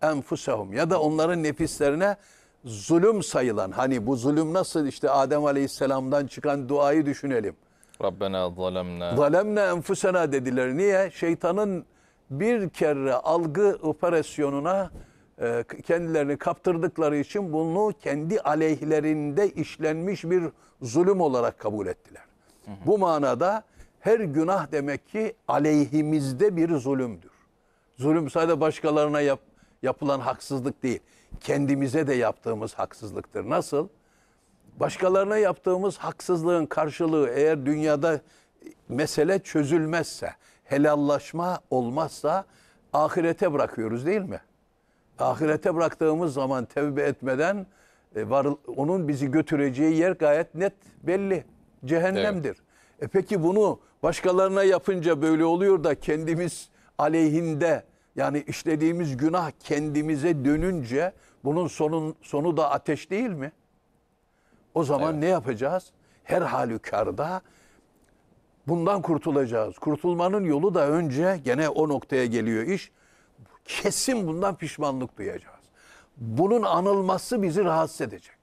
اَنْفُسَهُمْ Ya da onların nefislerine zulüm sayılan, hani bu zulüm nasıl işte Adem Aleyhisselam'dan çıkan duayı düşünelim. Rabbena zalemna. Zalemna enfusena dediler. Niye? Şeytanın bir kere algı operasyonuna ee, kendilerini kaptırdıkları için bunu kendi aleyhlerinde işlenmiş bir zulüm olarak kabul ettiler. Hı hı. Bu manada her günah demek ki aleyhimizde bir zulümdür. Zulüm sadece başkalarına yap, yapılan haksızlık değil. Kendimize de yaptığımız haksızlıktır. Nasıl? Başkalarına yaptığımız haksızlığın karşılığı eğer dünyada mesele çözülmezse, helallaşma olmazsa ahirete bırakıyoruz değil mi? ahirete bıraktığımız zaman tevbe etmeden e, var, onun bizi götüreceği yer gayet net belli. Cehennemdir. Evet. E peki bunu başkalarına yapınca böyle oluyor da kendimiz aleyhinde yani işlediğimiz günah kendimize dönünce bunun sonun, sonu da ateş değil mi? O zaman evet. ne yapacağız? Her halükarda bundan kurtulacağız. Kurtulmanın yolu da önce gene o noktaya geliyor iş kesin bundan pişmanlık duyacağız. Bunun anılması bizi rahatsız edecek.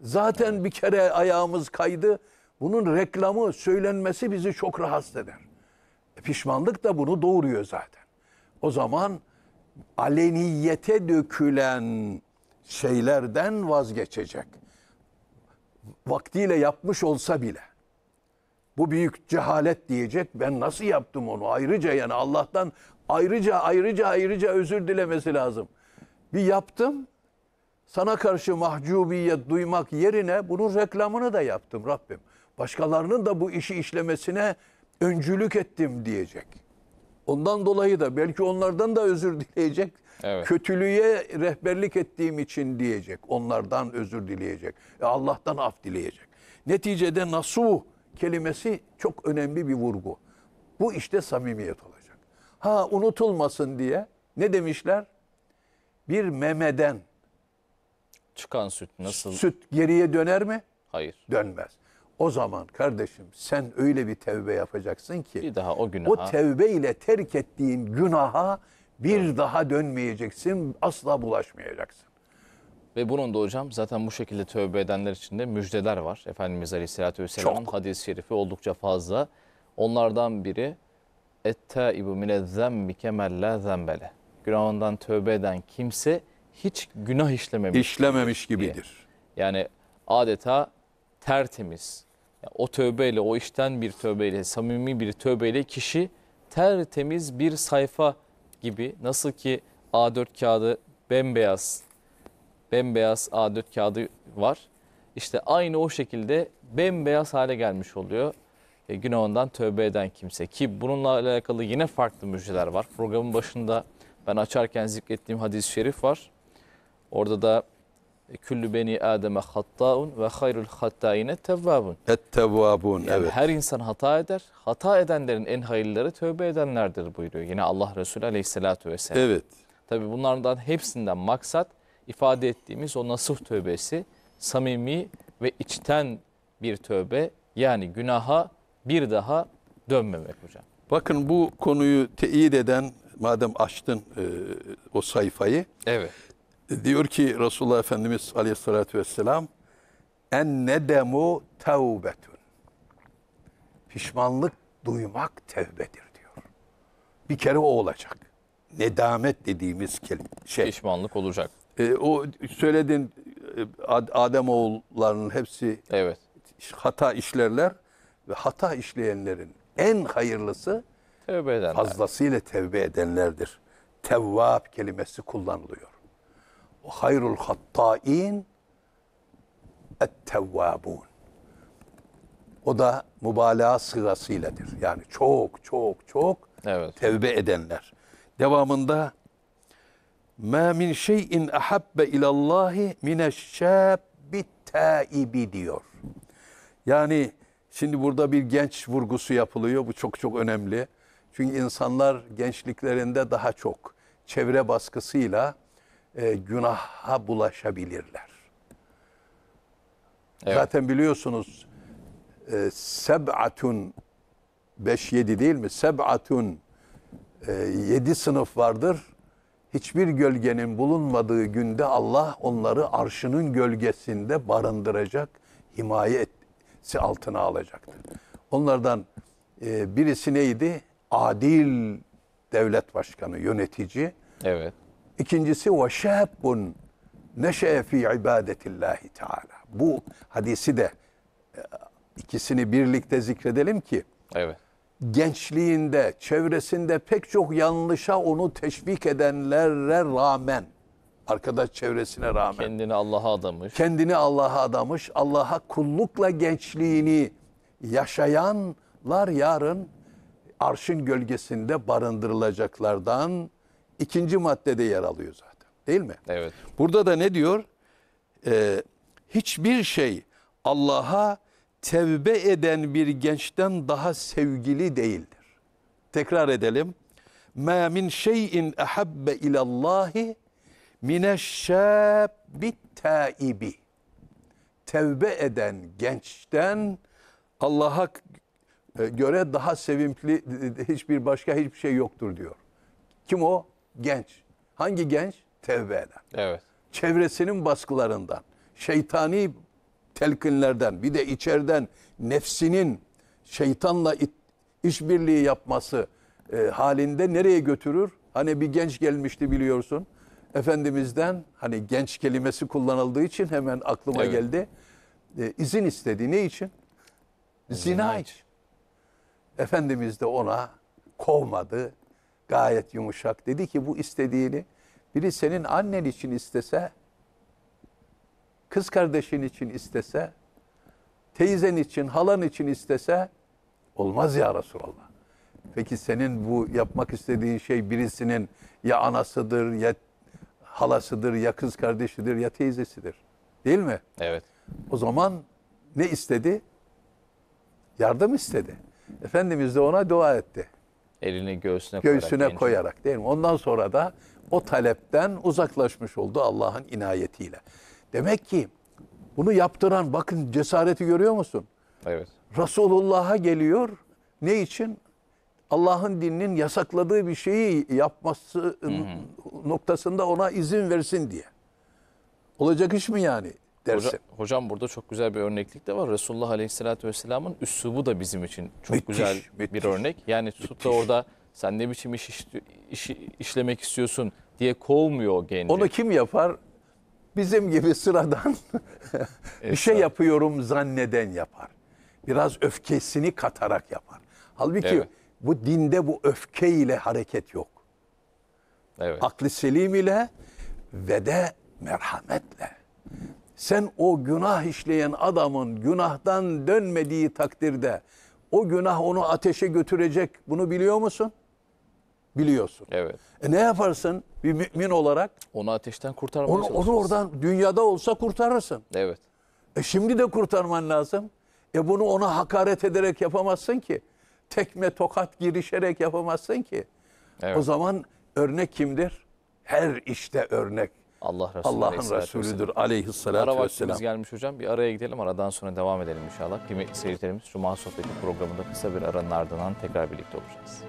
Zaten bir kere ayağımız kaydı. Bunun reklamı, söylenmesi bizi çok rahatsız eder. E, pişmanlık da bunu doğuruyor zaten. O zaman aleniyete dökülen şeylerden vazgeçecek. Vaktiyle yapmış olsa bile. Bu büyük cehalet diyecek. Ben nasıl yaptım onu? Ayrıca yani Allah'tan ayrıca ayrıca ayrıca özür dilemesi lazım. Bir yaptım, sana karşı mahcubiyet duymak yerine bunun reklamını da yaptım Rabbim. Başkalarının da bu işi işlemesine öncülük ettim diyecek. Ondan dolayı da belki onlardan da özür dileyecek. Evet. Kötülüğe rehberlik ettiğim için diyecek. Onlardan özür dileyecek. E Allah'tan af dileyecek. Neticede nasu kelimesi çok önemli bir vurgu. Bu işte samimiyet olur. Ha unutulmasın diye ne demişler? Bir memeden çıkan süt nasıl? Süt geriye döner mi? Hayır. Dönmez. O zaman kardeşim sen öyle bir tevbe yapacaksın ki bir daha o günaha o tevbe ile terk ettiğin günaha bir evet. daha dönmeyeceksin, asla bulaşmayacaksın. Ve bunun da hocam zaten bu şekilde tövbe edenler için de müjdeler var. Efendimiz Aleyhisselatü Vesselam'ın hadis-i şerifi oldukça fazla. Onlardan biri ettaibu mine zembi kemel la zembele. Günahından tövbe eden kimse hiç günah işlememiş. İşlememiş gibidir. Diye. Yani adeta tertemiz. Yani o tövbeyle, o işten bir tövbeyle, samimi bir tövbeyle kişi tertemiz bir sayfa gibi. Nasıl ki A4 kağıdı bembeyaz, bembeyaz A4 kağıdı var. İşte aynı o şekilde bembeyaz hale gelmiş oluyor. E, günahından tövbe eden kimse. Ki bununla alakalı yine farklı müjdeler var. Programın başında ben açarken zikrettiğim hadis-i şerif var. Orada da e, küllü beni Adem'e hattaun ve hayrul hattaine tevvabun. Et tevvabun yani evet. Her insan hata eder. Hata edenlerin en hayırlıları tövbe edenlerdir buyuruyor. Yine Allah Resulü aleyhissalatü vesselam. Evet. Tabi bunlardan hepsinden maksat ifade ettiğimiz o nasıf tövbesi samimi ve içten bir tövbe yani günaha bir daha dönmemek hocam. Bakın bu konuyu teyit eden madem açtın e, o sayfayı. Evet. Diyor ki Resulullah Efendimiz Aleyhisselatü Vesselam en nedemu tevbetun. Pişmanlık duymak tevbedir diyor. Bir kere o olacak. Nedamet dediğimiz kelime şey. Pişmanlık olacak. E, o söylediğin e, Ademoğullarının hepsi evet. hata işlerler ve hata işleyenlerin en hayırlısı tevbe edenler. fazlasıyla tevbe edenlerdir. Tevvab kelimesi kullanılıyor. O hayrul hatta'in ettevvabun. O da mübalağa sırasıyladır. Yani çok çok çok evet. tevbe edenler. Devamında ma min şeyin ahabbe ilallahi mineşşâbbi taibi diyor. Yani Şimdi burada bir genç vurgusu yapılıyor. Bu çok çok önemli. Çünkü insanlar gençliklerinde daha çok çevre baskısıyla e, günaha bulaşabilirler. Evet. Zaten biliyorsunuz e, seb'atun 5-7 değil mi? Seb'atun e, sınıf vardır. Hiçbir gölgenin bulunmadığı günde Allah onları arşının gölgesinde barındıracak, himaye et, altına alacaktı. Onlardan e, birisi neydi? Adil devlet başkanı, yönetici. Evet. İkincisi ve şehbun neşe fi ibadetillahi teala. Bu hadisi de e, ikisini birlikte zikredelim ki evet. gençliğinde, çevresinde pek çok yanlışa onu teşvik edenlere rağmen arkadaş çevresine rağmen. Kendini Allah'a adamış. Kendini Allah'a adamış. Allah'a kullukla gençliğini yaşayanlar yarın arşın gölgesinde barındırılacaklardan ikinci maddede yer alıyor zaten. Değil mi? Evet. Burada da ne diyor? Ee, hiçbir şey Allah'a tevbe eden bir gençten daha sevgili değildir. Tekrar edelim. Ma min şeyin اَحَبَّ اِلَى اللّٰهِ Mineşşebbi taibi. Tevbe eden gençten Allah'a e, göre daha sevimli e, e, hiçbir başka hiçbir şey yoktur diyor. Kim o? Genç. Hangi genç? Tevbe eden. Evet. Çevresinin baskılarından, şeytani telkinlerden, bir de içeriden nefsinin şeytanla işbirliği yapması e, halinde nereye götürür? Hani bir genç gelmişti biliyorsun. Efendimiz'den hani genç kelimesi kullanıldığı için hemen aklıma evet. geldi. E, izin istedi. Ne için? Zina, Zina Efendimiz de ona kovmadı. Gayet yumuşak. Dedi ki bu istediğini biri senin annen için istese, kız kardeşin için istese, teyzen için, halan için istese olmaz ya Resulallah. Peki senin bu yapmak istediğin şey birisinin ya anasıdır ya halasıdır, ya kız kardeşidir, ya teyzesidir. Değil mi? Evet. O zaman ne istedi? Yardım istedi. Efendimiz de ona dua etti. Elini göğsüne, göğsüne koyarak. koyarak değil mi? Ondan sonra da o talepten uzaklaşmış oldu Allah'ın inayetiyle. Demek ki bunu yaptıran bakın cesareti görüyor musun? Evet. Resulullah'a geliyor. Ne için? Allah'ın dininin yasakladığı bir şeyi yapması hı hı. noktasında ona izin versin diye. Olacak iş mi yani dersin? Hoca, hocam burada çok güzel bir örneklik de var. Resulullah Aleyhisselatü Vesselam'ın üslubu da bizim için çok müthiş, güzel müthiş, bir örnek. Yani müthiş. tut da orada sen ne biçim iş, iş, işlemek istiyorsun diye kovmuyor o genci. Onu kim yapar? Bizim gibi sıradan bir şey yapıyorum zanneden yapar. Biraz öfkesini katarak yapar. Halbuki evet bu dinde bu öfke ile hareket yok. Evet. Aklı selim ile ve de merhametle. Sen o günah işleyen adamın günahtan dönmediği takdirde o günah onu ateşe götürecek. Bunu biliyor musun? Biliyorsun. Evet. E ne yaparsın bir mümin olarak? Onu ateşten kurtarmaya onu, Onu oradan dünyada olsa kurtarırsın. Evet. E şimdi de kurtarman lazım. E bunu ona hakaret ederek yapamazsın ki tekme tokat girişerek yapamazsın ki. Evet. O zaman örnek kimdir? Her işte örnek. Allah Resulü Allah'ın Resulüdür aleyhissalatü Ara vaktimiz gelmiş hocam. Bir araya gidelim. Aradan sonra devam edelim inşallah. Kimi seyircilerimiz Cuma Sohbeti programında kısa bir aranın ardından tekrar birlikte olacağız.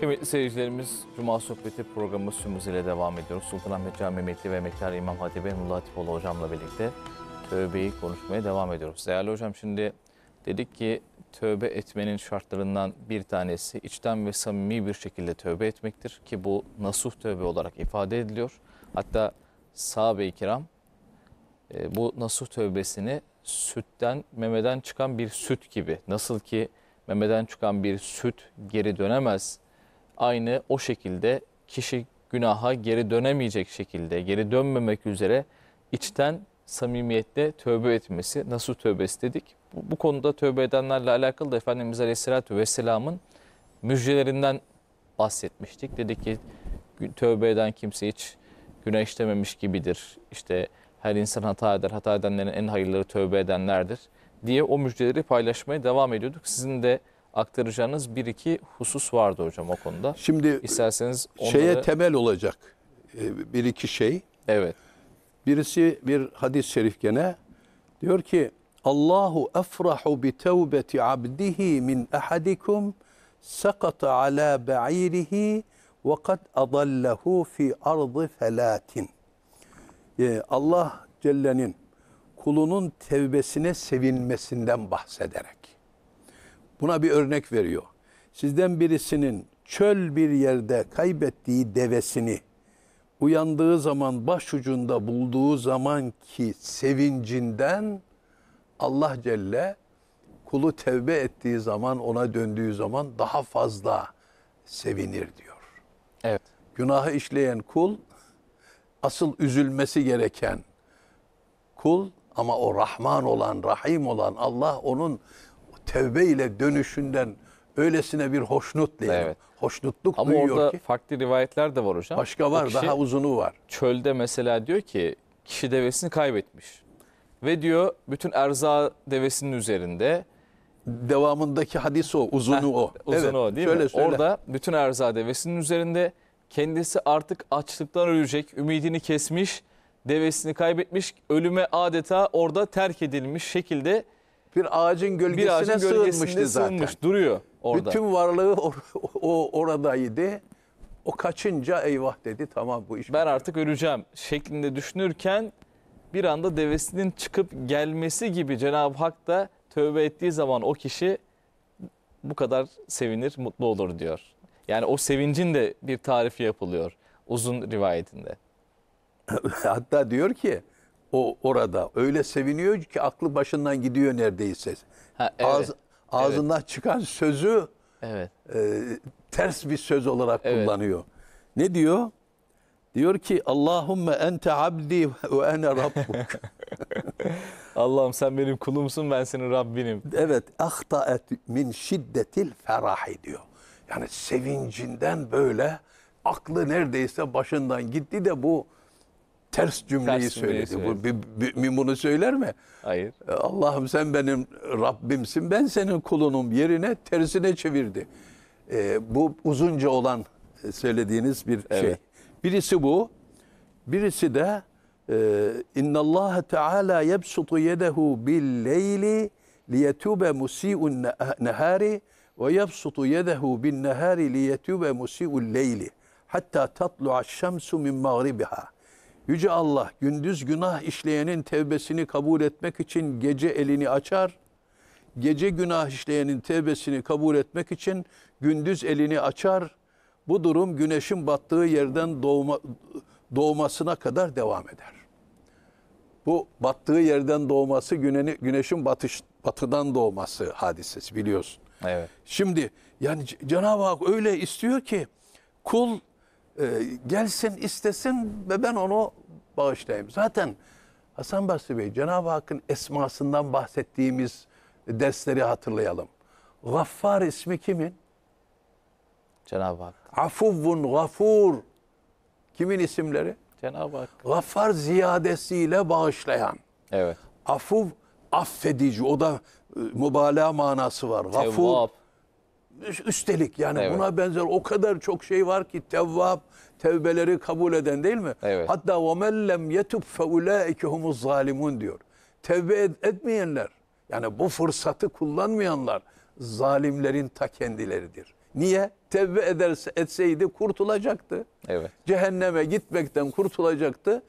Kıymetli seyircilerimiz, Cuma Sohbeti programı sümüz ile devam ediyoruz. Sultanahmet Camii Mehmetli ve Mekkar İmam Hatibi Emrullah Hatipoğlu hocamla birlikte tövbeyi konuşmaya devam ediyoruz. Değerli hocam şimdi dedik ki tövbe etmenin şartlarından bir tanesi içten ve samimi bir şekilde tövbe etmektir. Ki bu nasuh tövbe olarak ifade ediliyor. Hatta sahabe-i kiram e, bu nasuh tövbesini sütten, memeden çıkan bir süt gibi. Nasıl ki memeden çıkan bir süt geri dönemez aynı o şekilde kişi günaha geri dönemeyecek şekilde, geri dönmemek üzere içten samimiyetle tövbe etmesi. Nasıl tövbesi dedik? Bu, bu konuda tövbe edenlerle alakalı da Efendimiz Aleyhisselatü Vesselam'ın müjdelerinden bahsetmiştik. Dedi ki tövbe eden kimse hiç günah işlememiş gibidir. İşte her insan hata eder, hata edenlerin en hayırları tövbe edenlerdir diye o müjdeleri paylaşmaya devam ediyorduk. Sizin de aktaracağınız bir iki husus vardı hocam o konuda. Şimdi isterseniz onları... şeye temel olacak e, bir iki şey. Evet. Birisi bir hadis-i şerif gene diyor ki Allahu efrahu bi tevbeti abdihi min ahadikum sakata ala ba'irihi ve kad adallahu fi ardı felatin. E, Allah Celle'nin kulunun tevbesine sevinmesinden bahsederek Buna bir örnek veriyor. Sizden birisinin çöl bir yerde kaybettiği devesini uyandığı zaman başucunda bulduğu zaman ki sevincinden Allah Celle kulu tevbe ettiği zaman ona döndüğü zaman daha fazla sevinir diyor. Evet. Günahı işleyen kul asıl üzülmesi gereken kul ama o Rahman olan, Rahim olan Allah onun tevbe ile dönüşünden öylesine bir hoşnut diyelim. Evet. Hoşnutluk Ama duyuyor orada ki. farklı rivayetler de var hocam. Başka var daha uzunu var. Çölde mesela diyor ki kişi devesini kaybetmiş. Ve diyor bütün erza devesinin üzerinde. Devamındaki hadis o, uzunu Heh, o. Uzunu evet, o değil şöyle mi? Söyle. Orada bütün erza devesinin üzerinde kendisi artık açlıktan ölecek, ümidini kesmiş, devesini kaybetmiş, ölüme adeta orada terk edilmiş şekilde bir ağacın gölgesine bir ağacın sığınmıştı zaten. Sığınmış, duruyor orada. Bütün varlığı or o oradaydı. O kaçınca eyvah dedi tamam bu iş. Ben bitiyor. artık öleceğim şeklinde düşünürken bir anda devesinin çıkıp gelmesi gibi Cenab-ı Hak da tövbe ettiği zaman o kişi bu kadar sevinir, mutlu olur diyor. Yani o sevincin de bir tarifi yapılıyor uzun rivayetinde. Hatta diyor ki o orada öyle seviniyor ki aklı başından gidiyor neredeyse. Ha, evet, Ağz, ağzından evet. çıkan sözü evet. e, ters bir söz olarak evet. kullanıyor. Ne diyor? Diyor ki Allahümme ente abdi ve ene rabbuk. Allah'ım sen benim kulumsun ben senin Rabbinim. Evet. Ahtaet min şiddetil ferahi diyor. Yani sevincinden böyle aklı neredeyse başından gitti de bu ters cümleyi ters söyledi. Cümleyi Bu bir, bir mümunu söyler mi? Hayır. E, Allah'ım sen benim Rabbimsin, ben senin kulunum yerine tersine çevirdi. Ee, bu uzunca olan e, söylediğiniz bir şey. evet. şey. Birisi bu, birisi de e, inna Allah Teala yebsutu yedehu bil leyli liyetube musi'un nehari ve yebsutu yedehu bin nehari liyetube musi'ul leyli hatta tatlu'a şemsu min mağribiha.'' Yüce Allah gündüz günah işleyenin tevbesini kabul etmek için gece elini açar. Gece günah işleyenin tevbesini kabul etmek için gündüz elini açar. Bu durum güneşin battığı yerden doğma, doğmasına kadar devam eder. Bu battığı yerden doğması güne, güneşin batış, batıdan doğması hadisesi biliyorsun. Evet. Şimdi yani Cenab-ı Hak öyle istiyor ki kul e, gelsin istesin ve ben onu bağışlayayım. Zaten Hasan Basri Bey Cenab-ı Hakk'ın esmasından bahsettiğimiz dersleri hatırlayalım. Gaffar ismi kimin? Cenab-ı Hak. Afuvun gafur. Kimin isimleri? Cenab-ı Hak. Gaffar ziyadesiyle bağışlayan. Evet. Afuv affedici. O da e, mübalağa manası var. Gafur, Tevvab. Üstelik yani evet. buna benzer o kadar çok şey var ki tevvab tevbeleri kabul eden değil mi? Evet. Hatta وَمَنْ mellem يَتُبْ فَاُولَٰئِكَ هُمُ zalimun diyor. Tevbe etmeyenler yani bu fırsatı kullanmayanlar zalimlerin ta kendileridir. Niye? Tevbe ederse etseydi kurtulacaktı. Evet. Cehenneme gitmekten kurtulacaktı.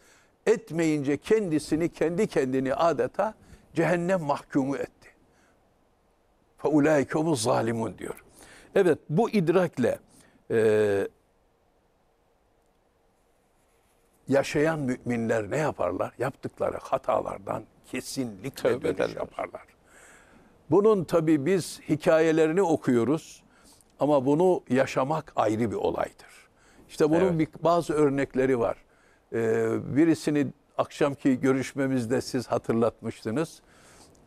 Etmeyince kendisini kendi kendini adeta cehennem mahkumu etti. فَاُولَٰئِكَ هُمُ zalimun diyor. Evet bu idrakle e, yaşayan müminler ne yaparlar? Yaptıkları hatalardan kesinlikle Tövbe dönüş ederler. yaparlar. Bunun tabi biz hikayelerini okuyoruz ama bunu yaşamak ayrı bir olaydır. İşte bunun evet. bir, bazı örnekleri var. Ee, birisini akşamki görüşmemizde siz hatırlatmıştınız.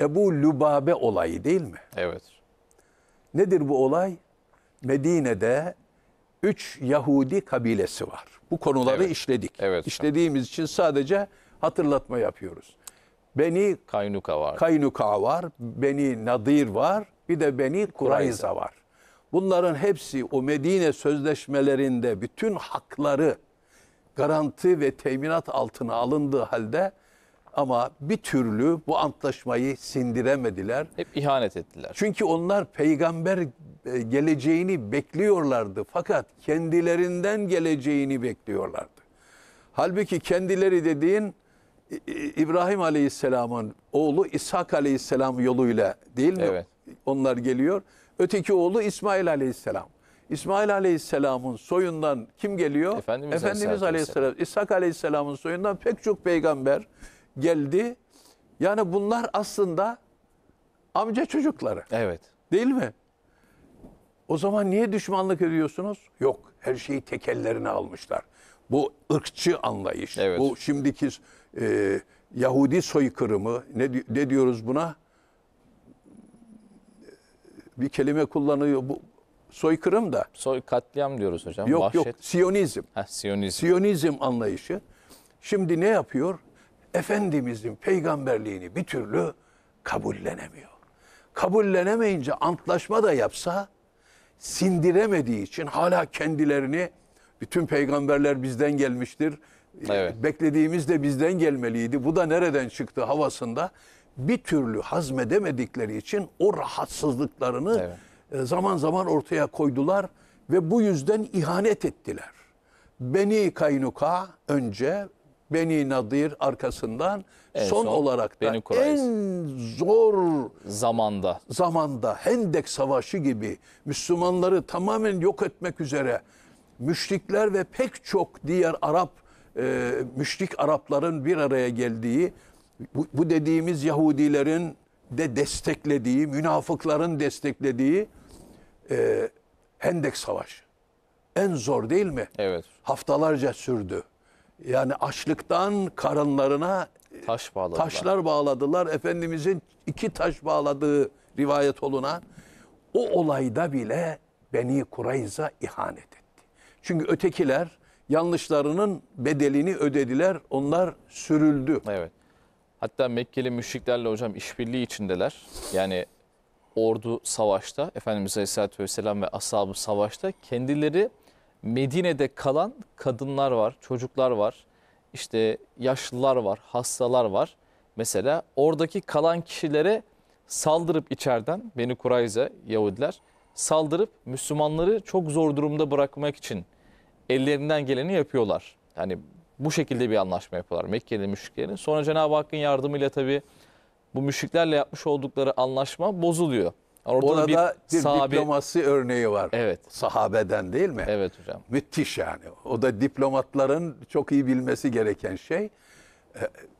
Ebu Lübabe olayı değil mi? Evet. Nedir bu olay? Medine'de üç Yahudi kabilesi var. Bu konuları Evet. işledik. Evet. İşlediğimiz için sadece hatırlatma yapıyoruz. Beni Kaynuka var. Kaynuka var, Beni Nadir var, bir de Beni Kurayza var. Bunların hepsi o Medine sözleşmelerinde bütün hakları garanti ve teminat altına alındığı halde ama bir türlü bu antlaşmayı sindiremediler. Hep ihanet ettiler. Çünkü onlar peygamber e, geleceğini bekliyorlardı fakat kendilerinden geleceğini bekliyorlardı. Halbuki kendileri dediğin İbrahim Aleyhisselam'ın oğlu İshak Aleyhisselam yoluyla değil mi? Evet. Onlar geliyor. Öteki oğlu İsmail Aleyhisselam. İsmail Aleyhisselam'ın soyundan kim geliyor? Efendimiz, Efendimiz Aleyhisselam. Aleyhisselam. İshak Aleyhisselam'ın soyundan pek çok peygamber geldi. Yani bunlar aslında amca çocukları. Evet. Değil mi? O zaman niye düşmanlık ediyorsunuz? Yok, her şeyi tekellerine almışlar. Bu ırkçı anlayış. Evet. Bu şimdiki e, Yahudi soykırımı ne, ne diyoruz buna? Bir kelime kullanıyor bu soykırım da. Soy katliam diyoruz hocam. Yok Vahşet. yok Siyonizm. Heh, Siyonizm. Siyonizm anlayışı. Şimdi ne yapıyor? Efendimizin peygamberliğini bir türlü kabullenemiyor. Kabullenemeyince antlaşma da yapsa sindiremediği için hala kendilerini bütün peygamberler bizden gelmiştir. E, evet. Beklediğimiz de bizden gelmeliydi. Bu da nereden çıktı havasında bir türlü hazmedemedikleri için o rahatsızlıklarını evet. E, zaman zaman ortaya koydular ve bu yüzden ihanet ettiler. Beni Kaynuka önce Beni Nadir arkasından en son, son olarak da en zor zamanda zamanda Hendek Savaşı gibi Müslümanları tamamen yok etmek üzere müşrikler ve pek çok diğer Arap e, müşrik Arapların bir araya geldiği bu, bu dediğimiz Yahudilerin de desteklediği, münafıkların desteklediği e, Hendek Savaşı. En zor değil mi? Evet. Haftalarca sürdü. Yani açlıktan karınlarına e, Taş bağladılar. taşlar bağladılar. Efendimizin iki taş bağladığı rivayet olunan o olayda bile Beni Kureyza ihanet etti. Çünkü ötekiler yanlışlarının bedelini ödediler. Onlar sürüldü. Evet. Hatta Mekkeli müşriklerle hocam işbirliği içindeler. Yani ordu savaşta, Efendimiz Aleyhisselatü Vesselam ve ashabı savaşta kendileri Medine'de kalan kadınlar var, çocuklar var, işte yaşlılar var, hastalar var. Mesela oradaki kalan kişilere saldırıp içeriden Beni Kurayza Yahudiler saldırıp Müslümanları çok zor durumda bırakmak için ellerinden geleni yapıyorlar. Yani bu şekilde bir anlaşma yapıyorlar Mekke'li müşriklerin. Sonra Cenab-ı Hakk'ın yardımıyla tabii bu müşriklerle yapmış oldukları anlaşma bozuluyor. Ortada Orada bir, bir sahabe... diplomasi örneği var. Evet. Sahabeden değil mi? Evet hocam. Müthiş yani. O da diplomatların çok iyi bilmesi gereken şey e,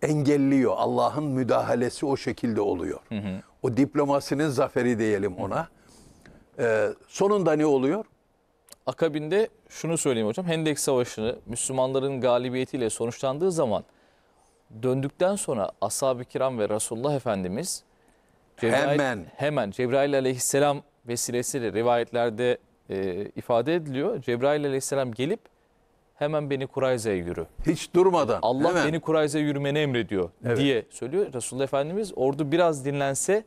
engelliyor. Allah'ın müdahalesi o şekilde oluyor. Hı hı. O diplomasinin zaferi diyelim ona. Ee, sonunda ne oluyor? Akabinde şunu söyleyeyim hocam. Hendek Savaşı'nı Müslümanların galibiyetiyle sonuçlandığı zaman döndükten sonra ashab-ı kiram ve Resulullah Efendimiz Cebrail, hemen. Hemen Cebrail aleyhisselam vesilesiyle rivayetlerde e, ifade ediliyor. Cebrail aleyhisselam gelip hemen beni Kurayza'ya yürü. Hiç durmadan. Allah hemen. beni Kurayza'ya yürümeni emrediyor evet. diye söylüyor. Resulullah Efendimiz ordu biraz dinlense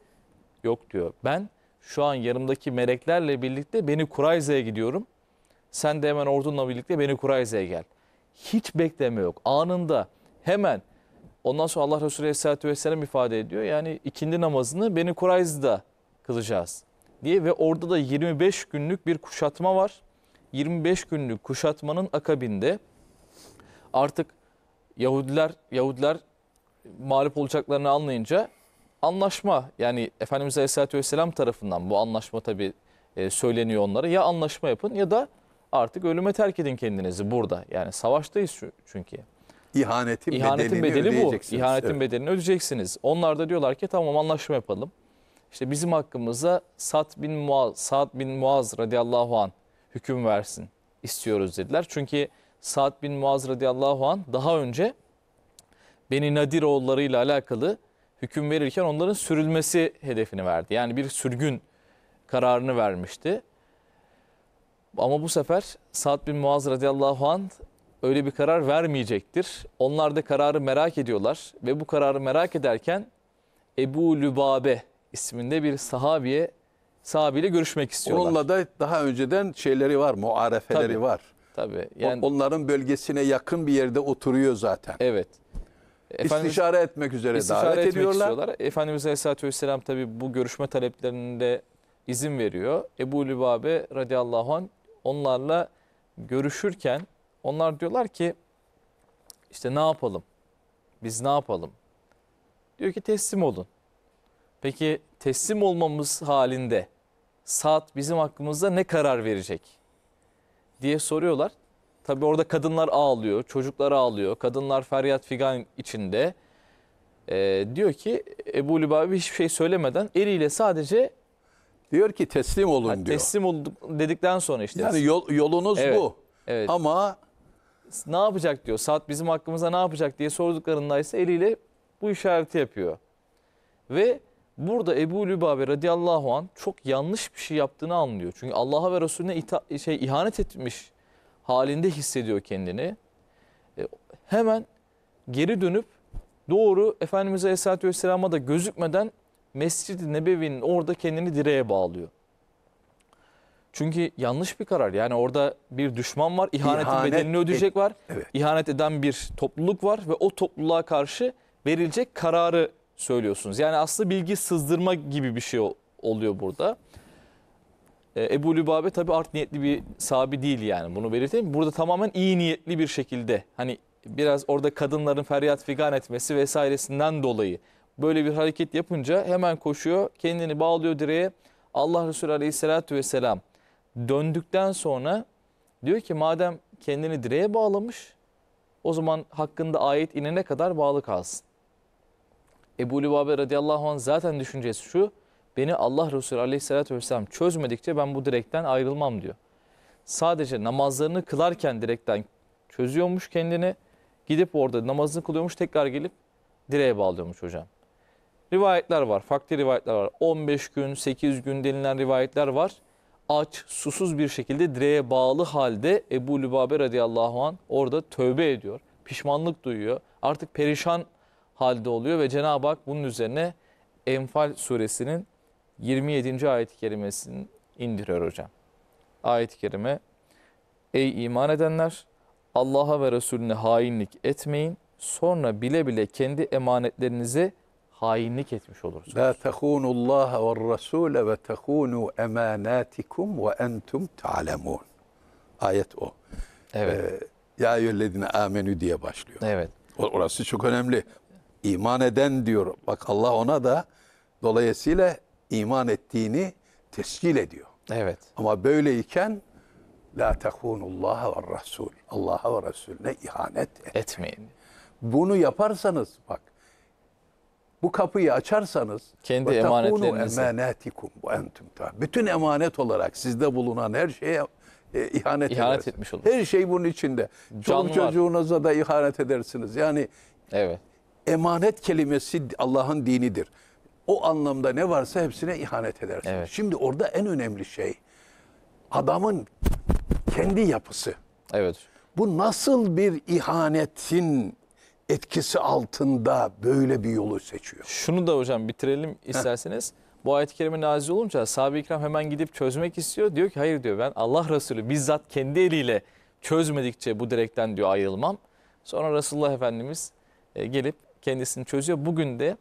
yok diyor. Ben şu an yanımdaki meleklerle birlikte beni Kurayza'ya gidiyorum. Sen de hemen ordunla birlikte beni Kurayza'ya gel. Hiç bekleme yok. Anında hemen Ondan sonra Allah Resulü Aleyhisselatü Vesselam ifade ediyor. Yani ikindi namazını Beni Kurayz'da kılacağız diye ve orada da 25 günlük bir kuşatma var. 25 günlük kuşatmanın akabinde artık Yahudiler Yahudiler mağlup olacaklarını anlayınca anlaşma yani Efendimiz Aleyhisselatü Vesselam tarafından bu anlaşma tabi e, söyleniyor onlara. Ya anlaşma yapın ya da artık ölüme terk edin kendinizi burada. Yani savaştayız çünkü. İhanetin, İhanetin bedelini, bedeli ödeyeceksiniz. bu. İhanetin evet. bedelini ödeyeceksiniz. Onlar da diyorlar ki tamam anlaşma yapalım. İşte bizim hakkımıza Sa'd bin Muaz, Sa'd bin Muaz radıyallahu an hüküm versin istiyoruz dediler. Çünkü Sa'd bin Muaz radıyallahu an daha önce Beni Nadir oğullarıyla alakalı hüküm verirken onların sürülmesi hedefini verdi. Yani bir sürgün kararını vermişti. Ama bu sefer Sa'd bin Muaz radıyallahu an öyle bir karar vermeyecektir. Onlar da kararı merak ediyorlar ve bu kararı merak ederken Ebu Lübabe isminde bir sahabiye sahabiyle görüşmek istiyorlar. Onunla da daha önceden şeyleri var, muarefeleri tabii, var. Tabii. Yani, Onların bölgesine yakın bir yerde oturuyor zaten. Evet. Efendimiz, istişare etmek üzere istişare davet etmek ediyorlar. Istiyorlar. Efendimiz Aleyhisselatü Vesselam tabi bu görüşme taleplerinde izin veriyor. Ebu Lübabe radıyallahu anh onlarla görüşürken onlar diyorlar ki işte ne yapalım? Biz ne yapalım? Diyor ki teslim olun. Peki teslim olmamız halinde saat bizim hakkımızda ne karar verecek diye soruyorlar. Tabi orada kadınlar ağlıyor, çocuklar ağlıyor, kadınlar feryat figan içinde. Ee, diyor ki Ebu Lübabi hiçbir şey söylemeden eliyle sadece diyor ki teslim olun hani diyor. Teslim olduk dedikten sonra işte. Yani yol, yolunuz evet, bu. Evet. Ama ne yapacak diyor. Saat bizim hakkımıza ne yapacak diye sorduklarında ise eliyle bu işareti yapıyor. Ve burada Ebu Lübabe radıyallahu an çok yanlış bir şey yaptığını anlıyor. Çünkü Allah'a ve Resulüne ita- şey ihanet etmiş halinde hissediyor kendini. E, hemen geri dönüp doğru Efendimiz Aleyhisselatü Vesselam'a da gözükmeden Mescid-i Nebevi'nin orada kendini direğe bağlıyor. Çünkü yanlış bir karar. Yani orada bir düşman var, ihanetin İhanet bedelini ödeyecek et, var. Evet. İhanet eden bir topluluk var ve o topluluğa karşı verilecek kararı söylüyorsunuz. Yani aslında bilgi sızdırma gibi bir şey oluyor burada. E, Ebu Lübabe tabi art niyetli bir sahabi değil yani bunu belirteyim. Burada tamamen iyi niyetli bir şekilde hani biraz orada kadınların feryat figan etmesi vesairesinden dolayı böyle bir hareket yapınca hemen koşuyor kendini bağlıyor direğe. Allah Resulü Aleyhisselatü Vesselam döndükten sonra diyor ki madem kendini direğe bağlamış o zaman hakkında ayet inene kadar bağlı kalsın. Ebu Lübabe radıyallahu anh zaten düşüncesi şu. Beni Allah Resulü aleyhissalatü vesselam çözmedikçe ben bu direkten ayrılmam diyor. Sadece namazlarını kılarken direkten çözüyormuş kendini. Gidip orada namazını kılıyormuş tekrar gelip direğe bağlıyormuş hocam. Rivayetler var. Farklı rivayetler var. 15 gün, 8 gün denilen rivayetler var aç, susuz bir şekilde direğe bağlı halde Ebu Lübabe radıyallahu an orada tövbe ediyor. Pişmanlık duyuyor. Artık perişan halde oluyor ve Cenab-ı Hak bunun üzerine Enfal suresinin 27. ayet-i kerimesini indiriyor hocam. Ayet-i kerime Ey iman edenler Allah'a ve Resulüne hainlik etmeyin. Sonra bile bile kendi emanetlerinizi hainlik etmiş olursunuz. La tehunullah ve Rasul, ve tehunu emanatikum ve entum ta'lemun. Ayet o. Evet. Ee, ya eyyühellezine amenü diye başlıyor. Evet. Orası çok önemli. İman eden diyor. Bak Allah ona da dolayısıyla iman ettiğini tescil ediyor. Evet. Ama böyleyken la tehunullah ve rasul. Allah'a ve Resulüne ihanet etmeyin. etmeyin. Bunu yaparsanız bak bu kapıyı açarsanız kendi emanetlerinizi emanetikum entum bütün emanet olarak sizde bulunan her şeye e, ihanet, ihanet etmiş olur. Her şey bunun içinde. Çoluk çocuğunuza da ihanet edersiniz. Yani Evet. Emanet kelimesi Allah'ın dinidir. O anlamda ne varsa hepsine ihanet edersiniz. Evet. Şimdi orada en önemli şey adamın kendi yapısı. Evet. Bu nasıl bir ihanetin etkisi altında böyle bir yolu seçiyor. Şunu da hocam bitirelim isterseniz. Heh. Bu ayet-i kerime nazil olunca sahabe-i kiram hemen gidip çözmek istiyor. Diyor ki hayır diyor ben Allah Resulü bizzat kendi eliyle çözmedikçe bu direkten diyor ayrılmam. Sonra Resulullah Efendimiz e, gelip kendisini çözüyor. Bugün de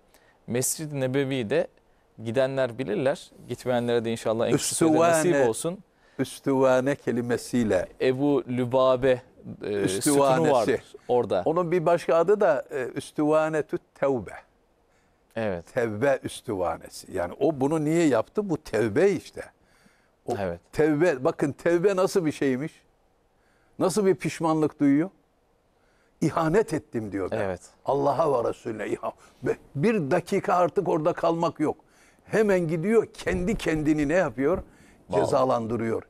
Mescid-i Nebevi'de gidenler bilirler. Gitmeyenlere de inşallah en kısa nasip olsun. Üstüvane kelimesiyle. Ebu Lübabe e, sütunu vardır orada. Onun bir başka adı da e, üstüvanetü tevbe. Evet. Tevbe üstüvanesi. Yani o bunu niye yaptı? Bu tevbe işte. O evet. Tevbe, bakın tevbe nasıl bir şeymiş? Nasıl bir pişmanlık duyuyor? İhanet ettim diyor. Ben. Evet. Allah'a ve Resulüne ihanet. Bir dakika artık orada kalmak yok. Hemen gidiyor kendi kendini ne yapıyor? Vallahi. Cezalandırıyor.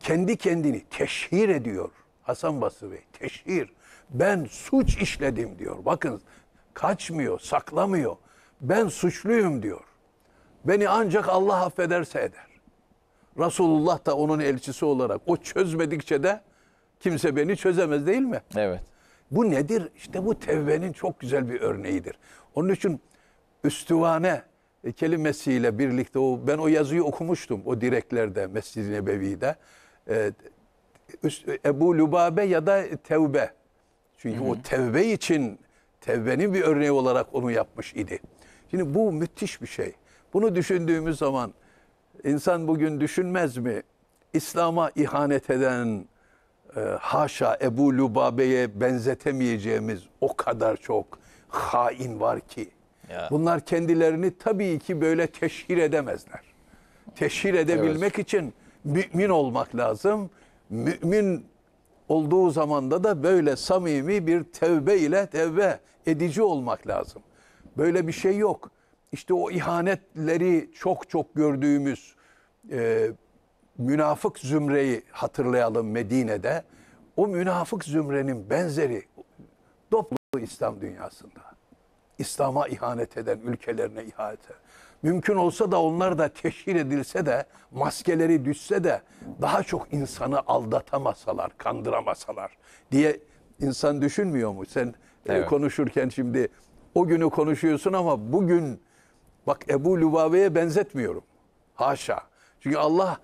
Kendi kendini teşhir ediyor. Hasan Basri Bey teşhir. Ben suç işledim diyor. Bakın kaçmıyor, saklamıyor. Ben suçluyum diyor. Beni ancak Allah affederse eder. Resulullah da onun elçisi olarak o çözmedikçe de kimse beni çözemez değil mi? Evet. Bu nedir? İşte bu tevbenin çok güzel bir örneğidir. Onun için üstüvane e, kelimesiyle birlikte o ben o yazıyı okumuştum o direklerde Mescid-i Nebevi'de. E, Ebu Lübabe ya da Tevbe. Çünkü hı hı. o Tevbe için Tevbe'nin bir örneği olarak onu yapmış idi. Şimdi bu müthiş bir şey. Bunu düşündüğümüz zaman insan bugün düşünmez mi? İslam'a ihanet eden e, haşa Ebu Lübabe'ye benzetemeyeceğimiz o kadar çok hain var ki. Ya. Bunlar kendilerini tabii ki böyle teşhir edemezler. Teşhir edebilmek evet. için mümin olmak lazım. Mümin olduğu zamanda da böyle samimi bir tevbe ile tevbe edici olmak lazım. Böyle bir şey yok. İşte o ihanetleri çok çok gördüğümüz e, münafık zümreyi hatırlayalım Medine'de. O münafık zümrenin benzeri doplu İslam dünyasında. İslam'a ihanet eden ülkelerine ihanet eden mümkün olsa da onlar da teşhir edilse de, maskeleri düşse de daha çok insanı aldatamasalar, kandıramasalar diye insan düşünmüyor mu? Sen e, evet. konuşurken şimdi o günü konuşuyorsun ama bugün bak Ebu Lübabe'ye benzetmiyorum. Haşa. Çünkü Allah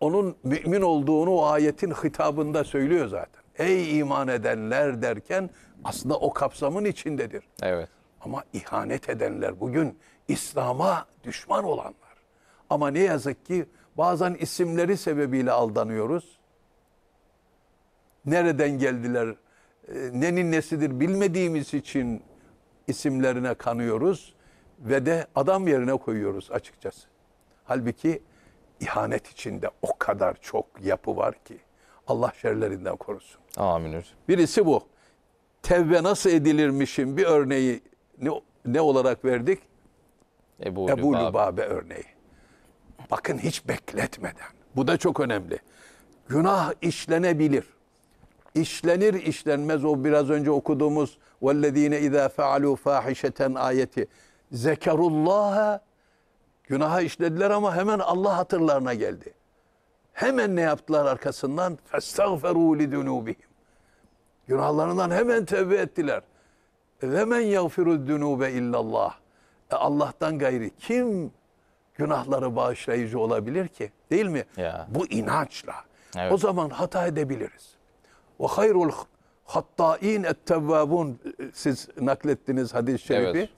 onun mümin olduğunu o ayetin hitabında söylüyor zaten. Ey iman edenler derken aslında o kapsamın içindedir. Evet. Ama ihanet edenler bugün İslam'a düşman olanlar. Ama ne yazık ki bazen isimleri sebebiyle aldanıyoruz. Nereden geldiler, e, nenin nesidir bilmediğimiz için isimlerine kanıyoruz ve de adam yerine koyuyoruz açıkçası. Halbuki ihanet içinde o kadar çok yapı var ki Allah şerlerinden korusun. Amin. Birisi bu. Tevbe nasıl edilirmişim bir örneği ne, ne olarak verdik? Ebu, Ebu Lübabe. örneği. Bakın hiç bekletmeden. Bu da çok önemli. Günah işlenebilir. İşlenir işlenmez o biraz önce okuduğumuz وَالَّذ۪ينَ اِذَا فَعَلُوا فَاحِشَةً ayeti. Zekerullah'a günaha işlediler ama hemen Allah hatırlarına geldi. Hemen ne yaptılar arkasından? فَاسْتَغْفَرُوا لِذُنُوبِهِمْ Günahlarından hemen tevbe ettiler. وَمَنْ يَغْفِرُ الذُّنُوبَ اِلَّا اللّٰهِ e Allah'tan gayri kim günahları bağışlayıcı olabilir ki? Değil mi? Ya. Bu inançla. Evet. O zaman hata edebiliriz. Ve hayrul hatta'in ettevvabun e, siz naklettiniz hadis-i şerifi. Evet.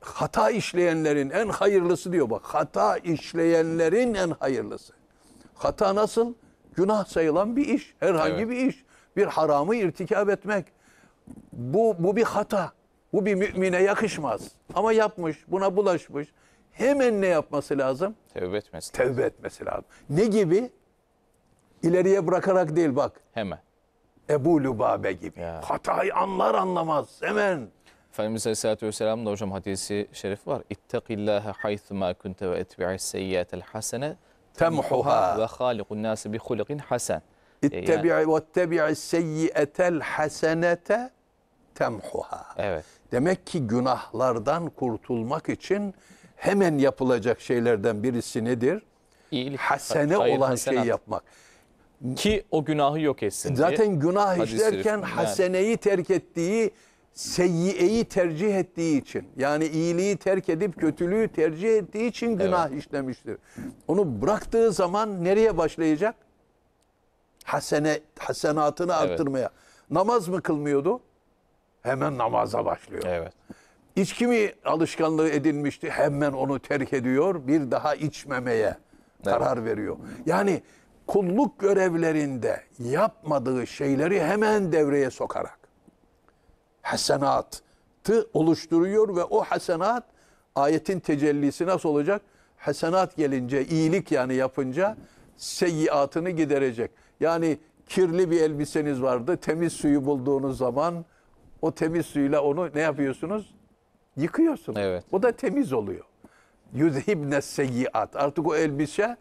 Hata işleyenlerin en hayırlısı diyor bak. Hata işleyenlerin en hayırlısı. Hata nasıl? Günah sayılan bir iş. Herhangi evet. bir iş. Bir haramı irtikab etmek. Bu, bu bir hata. Bu bir mümine yakışmaz. Ama yapmış, buna bulaşmış. Hemen ne yapması lazım? Tevbe etmesi lazım. Tevbe etmesi lazım. Ne gibi? İleriye bırakarak değil bak. Hemen. Ebu Lübabe gibi. Ya. Hatayı anlar anlamaz hemen. Efendimiz Aleyhisselatü Vesselam da hocam hadisi şerif var. İttakillâhe haythumâ kunte ve etbi'is seyyiyetel hasene temhuha ve halikun nâsi bi hulikin hasen. E, İttebi'i ve ettebi'is seyyiyetel hasenete temhuha. Evet. Demek ki günahlardan kurtulmak için hemen yapılacak şeylerden birisi nedir? İyilik, hasene hayır, olan hasenat. şeyi yapmak. Ki o günahı yok etsin Zaten diye. günah işlerken haseneyi terk ettiği, seyyieyi tercih ettiği için. Yani iyiliği terk edip kötülüğü tercih ettiği için günah evet. işlemiştir. Onu bıraktığı zaman nereye başlayacak? Hasene, hasenatını evet. arttırmaya. Namaz mı kılmıyordu? hemen namaza başlıyor. Evet. İçki mi alışkanlığı edinmişti hemen onu terk ediyor bir daha içmemeye evet. karar veriyor. Yani kulluk görevlerinde yapmadığı şeyleri hemen devreye sokarak hasenatı oluşturuyor ve o hasenat ayetin tecellisi nasıl olacak? Hasenat gelince iyilik yani yapınca seyyiatını giderecek. Yani kirli bir elbiseniz vardı temiz suyu bulduğunuz zaman o temiz suyla onu ne yapıyorsunuz? Yıkıyorsunuz. Evet. O da temiz oluyor. Yüzhibne seyyiat. Artık o elbise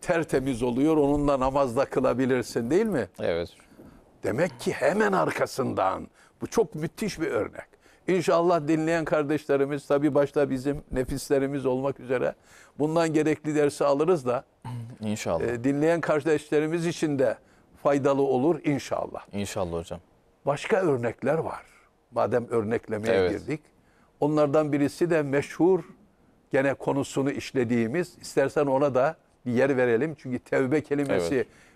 tertemiz oluyor. Onunla namazda kılabilirsin değil mi? Evet. Demek ki hemen arkasından. Bu çok müthiş bir örnek. İnşallah dinleyen kardeşlerimiz tabi başta bizim nefislerimiz olmak üzere bundan gerekli dersi alırız da İnşallah. E, dinleyen kardeşlerimiz için de faydalı olur inşallah. İnşallah hocam. Başka örnekler var madem örneklemeye evet. girdik. Onlardan birisi de meşhur gene konusunu işlediğimiz istersen ona da bir yer verelim. Çünkü tevbe kelimesi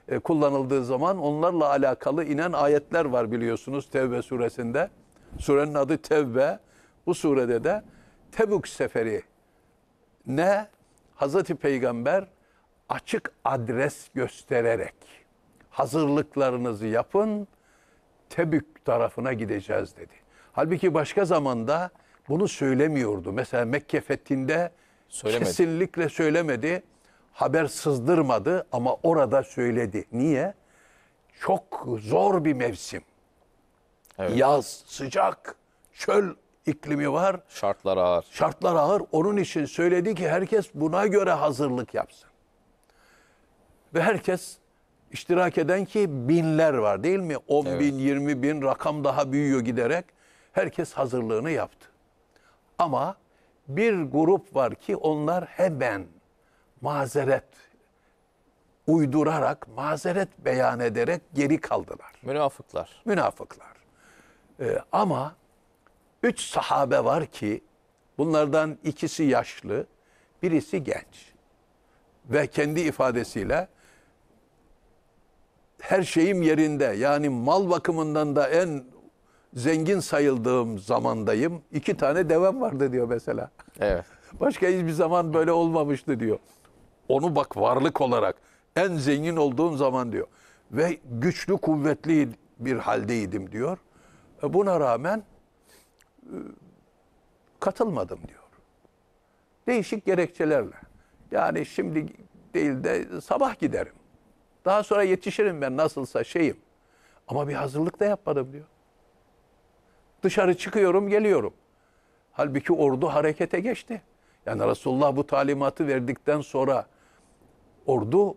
evet. E, kullanıldığı zaman onlarla alakalı inen ayetler var biliyorsunuz Tevbe suresinde. Surenin adı Tevbe. Bu surede de Tebük seferi ne Hazreti Peygamber açık adres göstererek hazırlıklarınızı yapın Tebük tarafına gideceğiz dedi. Halbuki başka zamanda bunu söylemiyordu. Mesela Mekke fethinde söylemedi. kesinlikle söylemedi. Haber sızdırmadı ama orada söyledi. Niye? Çok zor bir mevsim. Evet. Yaz, sıcak, çöl iklimi var. Şartlar ağır. Şartlar ağır. Onun için söyledi ki herkes buna göre hazırlık yapsın. Ve herkes iştirak eden ki binler var değil mi? 10 evet. bin, 20 bin rakam daha büyüyor giderek. Herkes hazırlığını yaptı. Ama bir grup var ki onlar hemen mazeret uydurarak, mazeret beyan ederek geri kaldılar. Münafıklar. Münafıklar. Ee, ama üç sahabe var ki bunlardan ikisi yaşlı, birisi genç. Ve kendi ifadesiyle her şeyim yerinde yani mal bakımından da en zengin sayıldığım zamandayım. İki tane devem vardı diyor mesela. Evet. Başka hiçbir zaman böyle olmamıştı diyor. Onu bak varlık olarak en zengin olduğum zaman diyor. Ve güçlü kuvvetli bir haldeydim diyor. E, buna rağmen e, katılmadım diyor. Değişik gerekçelerle. Yani şimdi değil de sabah giderim. Daha sonra yetişirim ben nasılsa şeyim. Ama bir hazırlık da yapmadım diyor. Dışarı çıkıyorum, geliyorum. Halbuki ordu harekete geçti. Yani Resulullah bu talimatı verdikten sonra ordu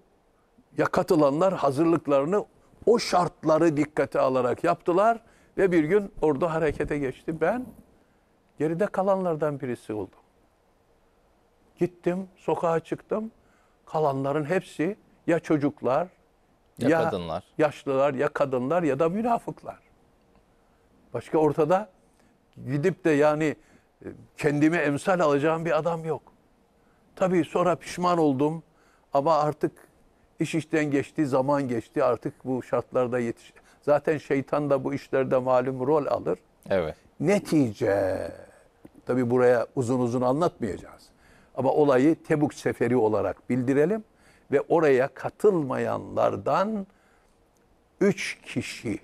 ya katılanlar hazırlıklarını o şartları dikkate alarak yaptılar ve bir gün ordu harekete geçti. Ben geride kalanlardan birisi oldum. Gittim, sokağa çıktım. Kalanların hepsi ya çocuklar, ya, ya kadınlar. yaşlılar, ya kadınlar ya da münafıklar. Başka ortada gidip de yani e, kendimi emsal alacağım bir adam yok. Tabii sonra pişman oldum ama artık iş işten geçti, zaman geçti. Artık bu şartlarda yetiş. Zaten şeytan da bu işlerde malum rol alır. Evet. Netice. Tabii buraya uzun uzun anlatmayacağız. Ama olayı Tebuk Seferi olarak bildirelim ve oraya katılmayanlardan üç kişi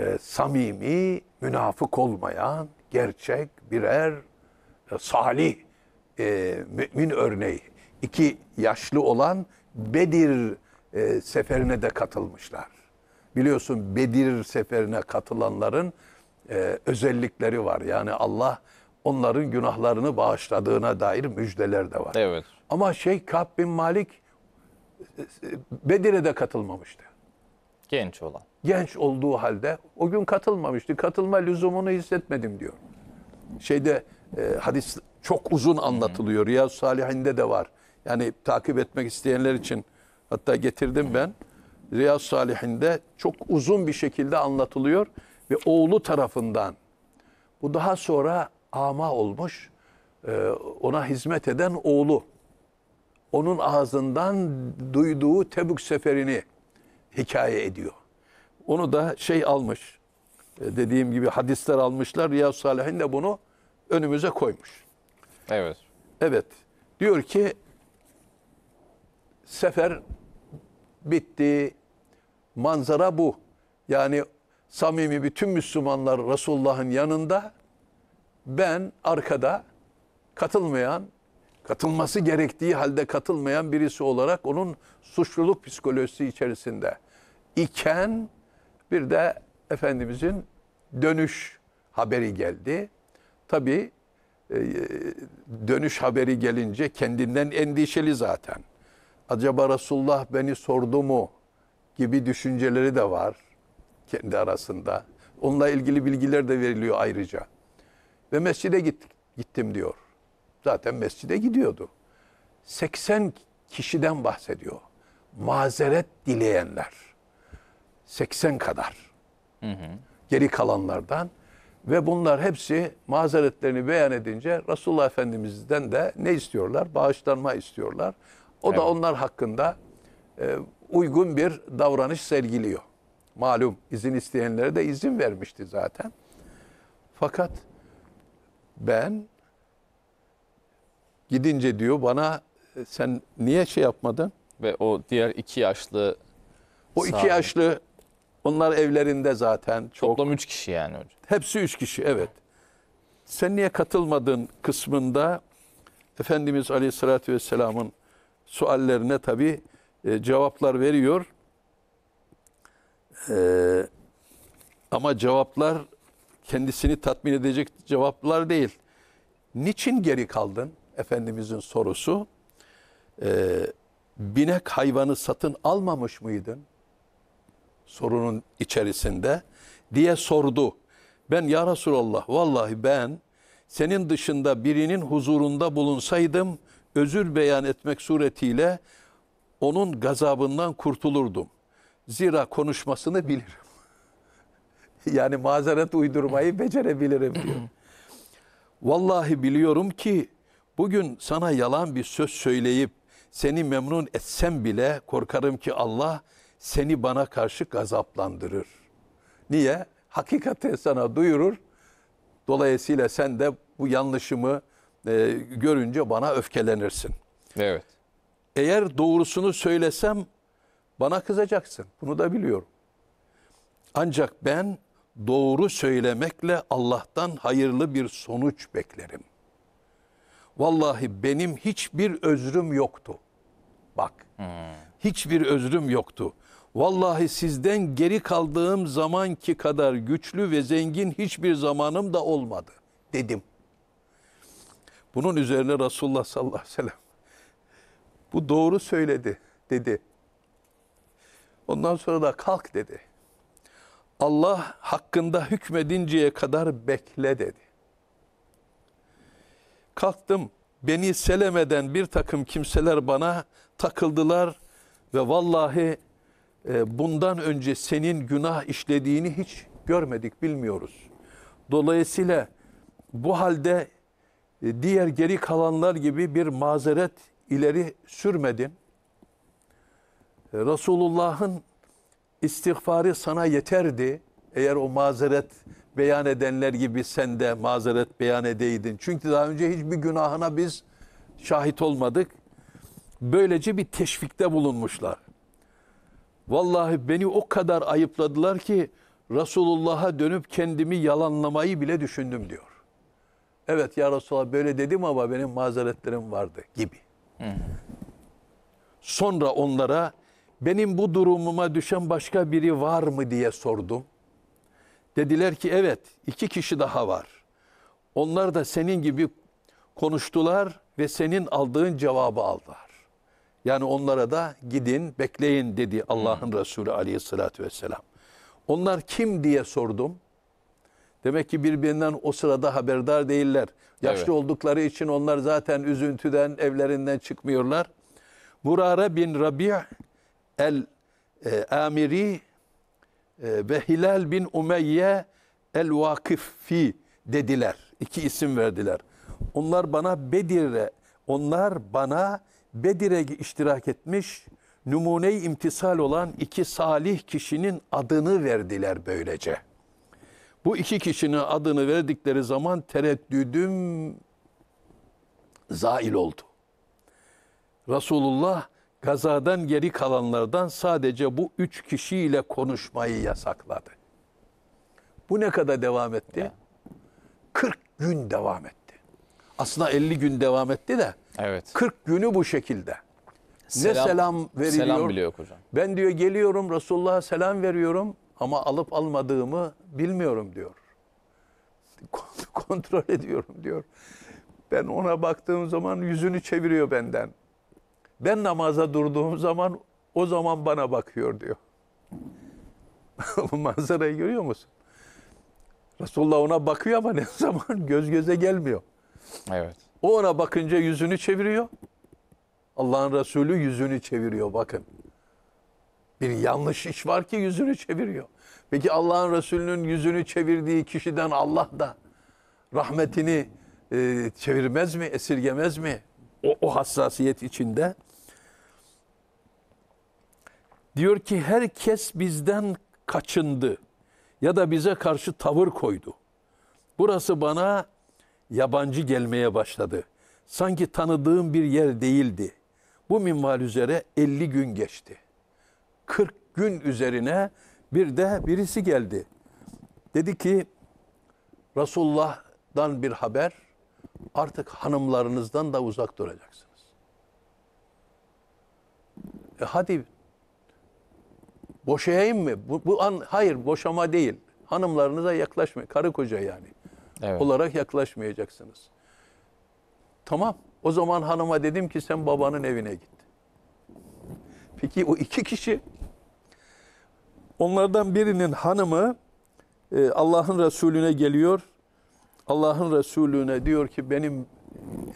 e, samimi, münafık olmayan, gerçek birer e, salih e, mümin örneği. İki yaşlı olan Bedir e, seferine de katılmışlar. Biliyorsun Bedir seferine katılanların e, özellikleri var. Yani Allah onların günahlarını bağışladığına dair müjdeler de var. Evet. Ama şey Kab bin Malik e, e, Bedir'e de katılmamıştı. Genç olan. Genç olduğu halde o gün katılmamıştı. Katılma lüzumunu hissetmedim diyor. Şeyde e, hadis çok uzun anlatılıyor. Riyaz Salihinde de var. Yani takip etmek isteyenler için hatta getirdim ben. Riyaz Salihinde çok uzun bir şekilde anlatılıyor ve oğlu tarafından bu daha sonra ama olmuş e, ona hizmet eden oğlu onun ağzından duyduğu Tebük seferini hikaye ediyor. Onu da şey almış, e, dediğim gibi hadisler almışlar. Riyaz Salihin de bunu önümüze koymuş. Evet. Evet. Diyor ki sefer bitti. Manzara bu. Yani samimi bütün Müslümanlar Resulullah'ın yanında ben arkada katılmayan katılması gerektiği halde katılmayan birisi olarak onun suçluluk psikolojisi içerisinde iken bir de Efendimizin dönüş haberi geldi. Tabi e, dönüş haberi gelince kendinden endişeli zaten. Acaba Resulullah beni sordu mu gibi düşünceleri de var kendi arasında. Onunla ilgili bilgiler de veriliyor ayrıca. Ve mescide gittim diyor zaten mescide gidiyordu. 80 kişiden bahsediyor. Mazeret dileyenler. 80 kadar. Hı hı. Geri kalanlardan ve bunlar hepsi mazeretlerini beyan edince Resulullah Efendimiz'den de ne istiyorlar? Bağışlanma istiyorlar. O evet. da onlar hakkında e, uygun bir davranış sergiliyor. Malum izin isteyenlere de izin vermişti zaten. Fakat ben Gidince diyor bana e, sen niye şey yapmadın? Ve o diğer iki yaşlı... O iki yaşlı onlar evlerinde zaten. Çok, Toplam üç kişi yani hocam. Hepsi üç kişi evet. Sen niye katılmadın kısmında Efendimiz Aleyhisselatü Vesselam'ın suallerine tabi e, cevaplar veriyor. E, ama cevaplar kendisini tatmin edecek cevaplar değil. Niçin geri kaldın? Efendimizin sorusu e, binek hayvanı satın almamış mıydın? Sorunun içerisinde diye sordu. Ben ya Resulallah vallahi ben senin dışında birinin huzurunda bulunsaydım özür beyan etmek suretiyle onun gazabından kurtulurdum. Zira konuşmasını bilirim. yani mazeret uydurmayı becerebilirim diyor. Vallahi biliyorum ki Bugün sana yalan bir söz söyleyip seni memnun etsem bile korkarım ki Allah seni bana karşı gazaplandırır. Niye? Hakikati sana duyurur. Dolayısıyla sen de bu yanlışımı e, görünce bana öfkelenirsin. Evet. Eğer doğrusunu söylesem bana kızacaksın. Bunu da biliyorum. Ancak ben doğru söylemekle Allah'tan hayırlı bir sonuç beklerim. Vallahi benim hiçbir özrüm yoktu. Bak. Hmm. Hiçbir özrüm yoktu. Vallahi sizden geri kaldığım zamanki kadar güçlü ve zengin hiçbir zamanım da olmadı dedim. Bunun üzerine Resulullah sallallahu aleyhi ve sellem bu doğru söyledi dedi. Ondan sonra da kalk dedi. Allah hakkında hükmedinceye kadar bekle dedi. Kalktım beni selemeden bir takım kimseler bana takıldılar ve vallahi e, bundan önce senin günah işlediğini hiç görmedik bilmiyoruz. Dolayısıyla bu halde e, diğer geri kalanlar gibi bir mazeret ileri sürmedin. E, Resulullah'ın istiğfarı sana yeterdi. Eğer o mazeret beyan edenler gibi sen de mazeret beyan edeydin. Çünkü daha önce hiçbir günahına biz şahit olmadık. Böylece bir teşvikte bulunmuşlar. Vallahi beni o kadar ayıpladılar ki Resulullah'a dönüp kendimi yalanlamayı bile düşündüm diyor. Evet ya Resulallah böyle dedim ama benim mazeretlerim vardı gibi. Sonra onlara benim bu durumuma düşen başka biri var mı diye sordum. Dediler ki evet iki kişi daha var. Onlar da senin gibi konuştular ve senin aldığın cevabı aldılar. Yani onlara da gidin bekleyin dedi Allah'ın Resulü aleyhissalatü vesselam. Onlar kim diye sordum. Demek ki birbirinden o sırada haberdar değiller. Yaşlı evet. oldukları için onlar zaten üzüntüden evlerinden çıkmıyorlar. Murare bin Rabi' el e, Amiri ee, ve Hilal bin Umeyye el-Vakıffi dediler. İki isim verdiler. Onlar bana Bedir'e, onlar bana Bedir'e iştirak etmiş numune imtisal olan iki salih kişinin adını verdiler böylece. Bu iki kişinin adını verdikleri zaman tereddüdüm zail oldu. Resulullah Kazadan geri kalanlardan sadece bu üç kişiyle konuşmayı yasakladı. Bu ne kadar devam etti? Ya. 40 gün devam etti. Aslında 50 gün devam etti de evet. 40 günü bu şekilde. Selam, ne selam veriliyor? Selam bile yok hocam. Ben diyor geliyorum Resulullah'a selam veriyorum ama alıp almadığımı bilmiyorum diyor. Kontrol ediyorum diyor. Ben ona baktığım zaman yüzünü çeviriyor benden. Ben namaza durduğum zaman o zaman bana bakıyor diyor. Bu manzarayı görüyor musun? Resulullah ona bakıyor ama ne zaman göz göze gelmiyor. Evet. O ona bakınca yüzünü çeviriyor. Allah'ın Resulü yüzünü çeviriyor bakın. Bir yanlış iş var ki yüzünü çeviriyor. Peki Allah'ın Resulü'nün yüzünü çevirdiği kişiden Allah da rahmetini e, çevirmez mi, esirgemez mi? O, o hassasiyet içinde. Diyor ki herkes bizden kaçındı ya da bize karşı tavır koydu. Burası bana yabancı gelmeye başladı. Sanki tanıdığım bir yer değildi. Bu minval üzere 50 gün geçti. 40 gün üzerine bir de birisi geldi. Dedi ki Resulullah'dan bir haber artık hanımlarınızdan da uzak duracaksınız. E hadi Boşayayım mı? Bu, bu an hayır boşama değil. Hanımlarınıza yaklaşma, Karı koca yani. Evet. Olarak yaklaşmayacaksınız. Tamam. O zaman hanıma dedim ki sen babanın evine git. Peki o iki kişi onlardan birinin hanımı e, Allah'ın Resulüne geliyor. Allah'ın Resulüne diyor ki benim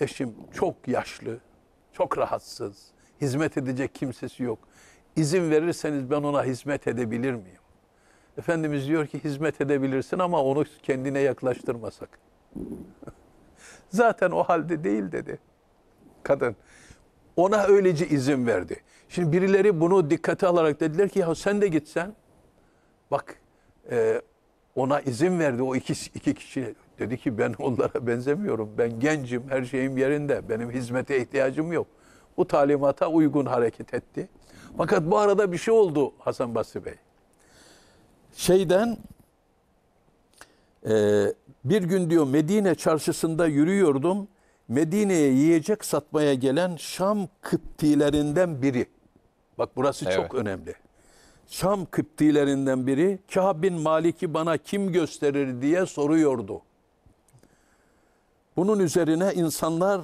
eşim çok yaşlı, çok rahatsız, hizmet edecek kimsesi yok. İzin verirseniz ben ona hizmet edebilir miyim? Efendimiz diyor ki hizmet edebilirsin ama onu kendine yaklaştırmasak. Zaten o halde değil dedi kadın. Ona öylece izin verdi. Şimdi birileri bunu dikkate alarak dediler ki ya sen de gitsen. Bak e, ona izin verdi o iki, iki kişi. Dedi ki ben onlara benzemiyorum. Ben gencim, her şeyim yerinde. Benim hizmete ihtiyacım yok. Bu talimata uygun hareket etti. Fakat bu arada bir şey oldu Hasan Basri Bey. Şeyden e, bir gün diyor Medine çarşısında yürüyordum. Medine'ye yiyecek satmaya gelen Şam Kıptilerinden biri. Bak burası evet. çok önemli. Şam Kıptilerinden biri Kâb bin Malik'i bana kim gösterir diye soruyordu. Bunun üzerine insanlar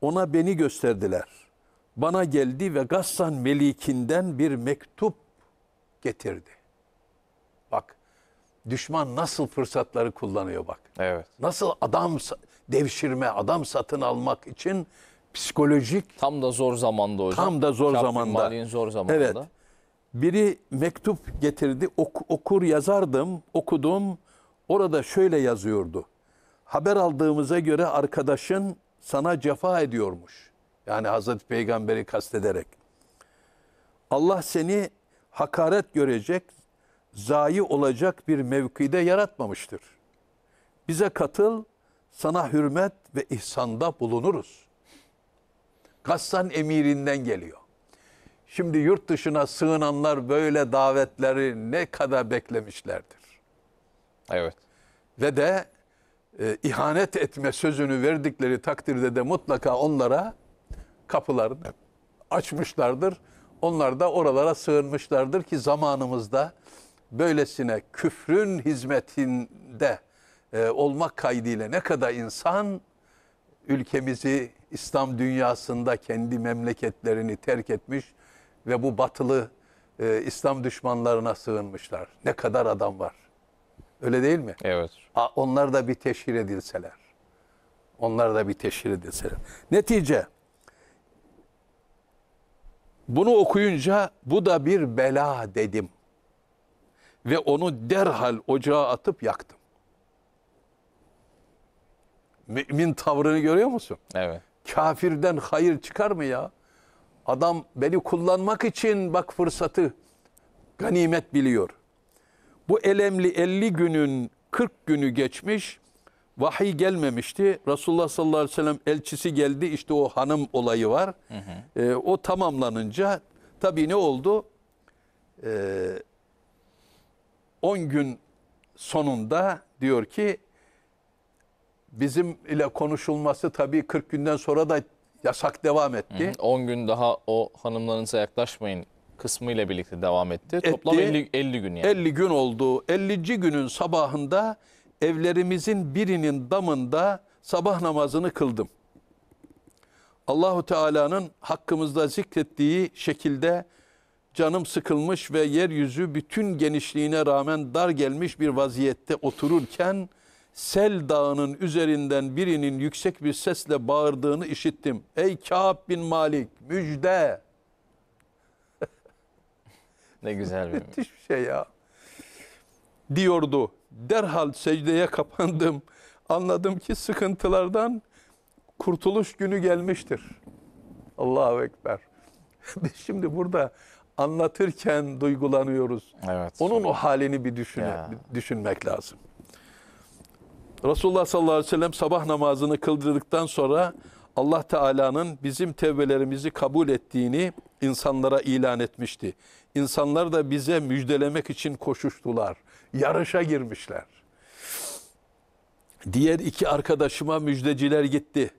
ona beni gösterdiler.'' bana geldi ve Gassan Melikinden bir mektup getirdi. Bak düşman nasıl fırsatları kullanıyor bak. Evet. Nasıl adam devşirme, adam satın almak için psikolojik tam da zor zamanda hocam. Tam da zor Şafin zamanda. Mali'nin zor zamanda. Evet. Biri mektup getirdi. Ok, okur yazardım, okudum. Orada şöyle yazıyordu. Haber aldığımıza göre arkadaşın sana cefa ediyormuş. Yani Hazreti Peygamber'i kastederek. Allah seni hakaret görecek, zayi olacak bir mevkide yaratmamıştır. Bize katıl, sana hürmet ve ihsanda bulunuruz. Gassan emirinden geliyor. Şimdi yurt dışına sığınanlar böyle davetleri ne kadar beklemişlerdir. Evet. Ve de e, ihanet etme sözünü verdikleri takdirde de mutlaka onlara kapılarını açmışlardır. Onlar da oralara sığınmışlardır ki zamanımızda böylesine küfrün hizmetinde e, olmak kaydıyla ne kadar insan ülkemizi İslam dünyasında kendi memleketlerini terk etmiş ve bu batılı e, İslam düşmanlarına sığınmışlar. Ne kadar adam var. Öyle değil mi? Evet. A, onlar da bir teşhir edilseler. Onlar da bir teşhir edilseler. Netice bunu okuyunca bu da bir bela dedim. Ve onu derhal ocağa atıp yaktım. Mümin tavrını görüyor musun? Evet. Kafirden hayır çıkar mı ya? Adam beni kullanmak için bak fırsatı ganimet biliyor. Bu elemli 50 günün 40 günü geçmiş. Vahiy gelmemişti. Resulullah sallallahu aleyhi ve sellem elçisi geldi. İşte o hanım olayı var. Hı hı. E, o tamamlanınca tabii ne oldu? 10 e, ee, on gün sonunda diyor ki bizim ile konuşulması tabii 40 günden sonra da yasak devam etti. 10 gün daha o hanımlarınıza yaklaşmayın kısmı ile birlikte devam etti. etti. Toplam 50, 50 gün yani. 50 gün oldu. 50. günün sabahında evlerimizin birinin damında sabah namazını kıldım. Allahu Teala'nın hakkımızda zikrettiği şekilde canım sıkılmış ve yeryüzü bütün genişliğine rağmen dar gelmiş bir vaziyette otururken Sel Dağı'nın üzerinden birinin yüksek bir sesle bağırdığını işittim. Ey Kâb bin Malik müjde. ne güzel bir müthiş bir şey ya. Diyordu derhal secdeye kapandım. Anladım ki sıkıntılardan kurtuluş günü gelmiştir. Allahu Ekber. Şimdi burada anlatırken duygulanıyoruz. Evet. Onun o halini bir düşüne, ya. düşünmek lazım. Resulullah sallallahu aleyhi ve sellem sabah namazını kıldırdıktan sonra Allah Teala'nın bizim tevbelerimizi kabul ettiğini insanlara ilan etmişti. İnsanlar da bize müjdelemek için koşuştular. Yarışa girmişler. Diğer iki arkadaşıma müjdeciler gitti.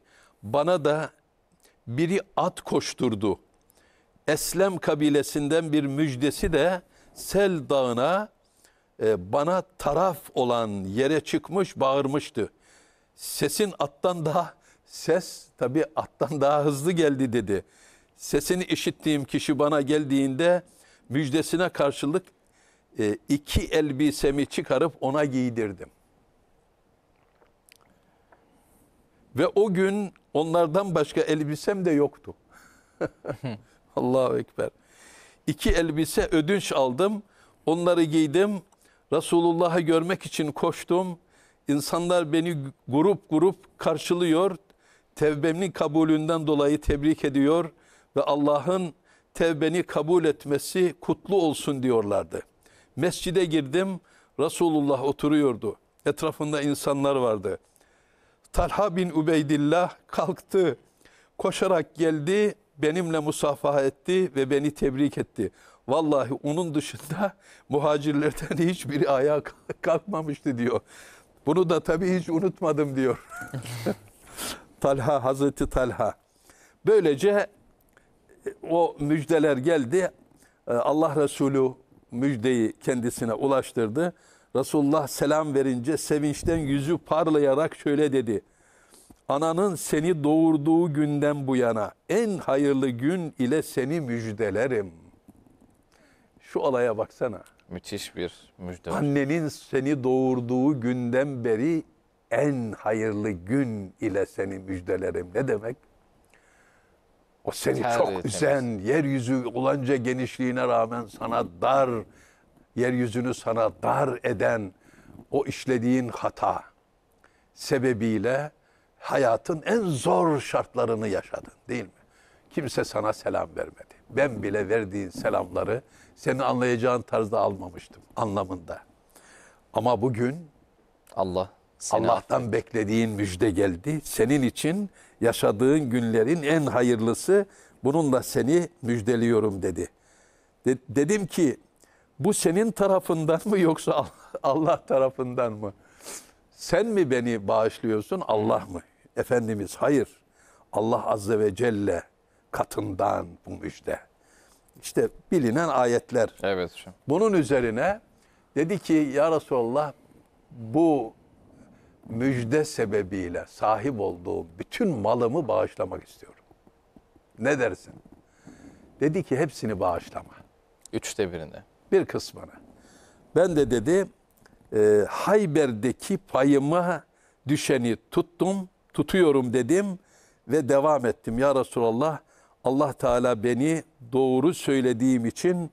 Bana da biri at koşturdu. Eslem kabilesinden bir müjdesi de Sel Dağı'na e, bana taraf olan yere çıkmış bağırmıştı. Sesin attan daha ses tabi attan daha hızlı geldi dedi. Sesini işittiğim kişi bana geldiğinde müjdesine karşılık e, iki elbisemi çıkarıp ona giydirdim. Ve o gün onlardan başka elbisem de yoktu. Allahu Ekber. İki elbise ödünç aldım. Onları giydim. Resulullah'ı görmek için koştum. İnsanlar beni grup grup karşılıyor. Tevbemin kabulünden dolayı tebrik ediyor. Ve Allah'ın tevbeni kabul etmesi kutlu olsun diyorlardı. Mescide girdim. Resulullah oturuyordu. Etrafında insanlar vardı. Talha bin Ubeydillah kalktı. Koşarak geldi, benimle musafaha etti ve beni tebrik etti. Vallahi onun dışında muhacirlerden hiçbiri ayağa kalkmamıştı diyor. Bunu da tabii hiç unutmadım diyor. Talha, Hazreti Talha. Böylece e, o müjdeler geldi. E, Allah Resulü müjdeyi kendisine ulaştırdı. Resulullah selam verince sevinçten yüzü parlayarak şöyle dedi. Ananın seni doğurduğu günden bu yana en hayırlı gün ile seni müjdelerim. Şu olaya baksana. Müthiş bir müjde. Annenin seni doğurduğu günden beri en hayırlı gün ile seni müjdelerim. Ne demek? O seni Ter çok etmez. üzen, yeryüzü olanca genişliğine rağmen sana dar, yeryüzünü sana dar eden o işlediğin hata sebebiyle hayatın en zor şartlarını yaşadın değil mi? Kimse sana selam vermedi. Ben bile verdiğin selamları seni anlayacağın tarzda almamıştım anlamında. Ama bugün Allah Allah'tan affet. beklediğin müjde geldi. Senin için yaşadığın günlerin en hayırlısı bununla seni müjdeliyorum dedi. De dedim ki bu senin tarafından mı yoksa Allah tarafından mı? Sen mi beni bağışlıyorsun Allah mı? Efendimiz hayır. Allah Azze ve Celle katından bu müjde. İşte bilinen ayetler. Evet hocam. Bunun üzerine dedi ki ya Resulallah bu müjde sebebiyle sahip olduğum bütün malımı bağışlamak istiyorum. Ne dersin? Dedi ki hepsini bağışlama. Üçte birini. Bir kısmını. Ben de dedi e, Hayber'deki payıma düşeni tuttum, tutuyorum dedim ve devam ettim. Ya Resulallah Allah Teala beni doğru söylediğim için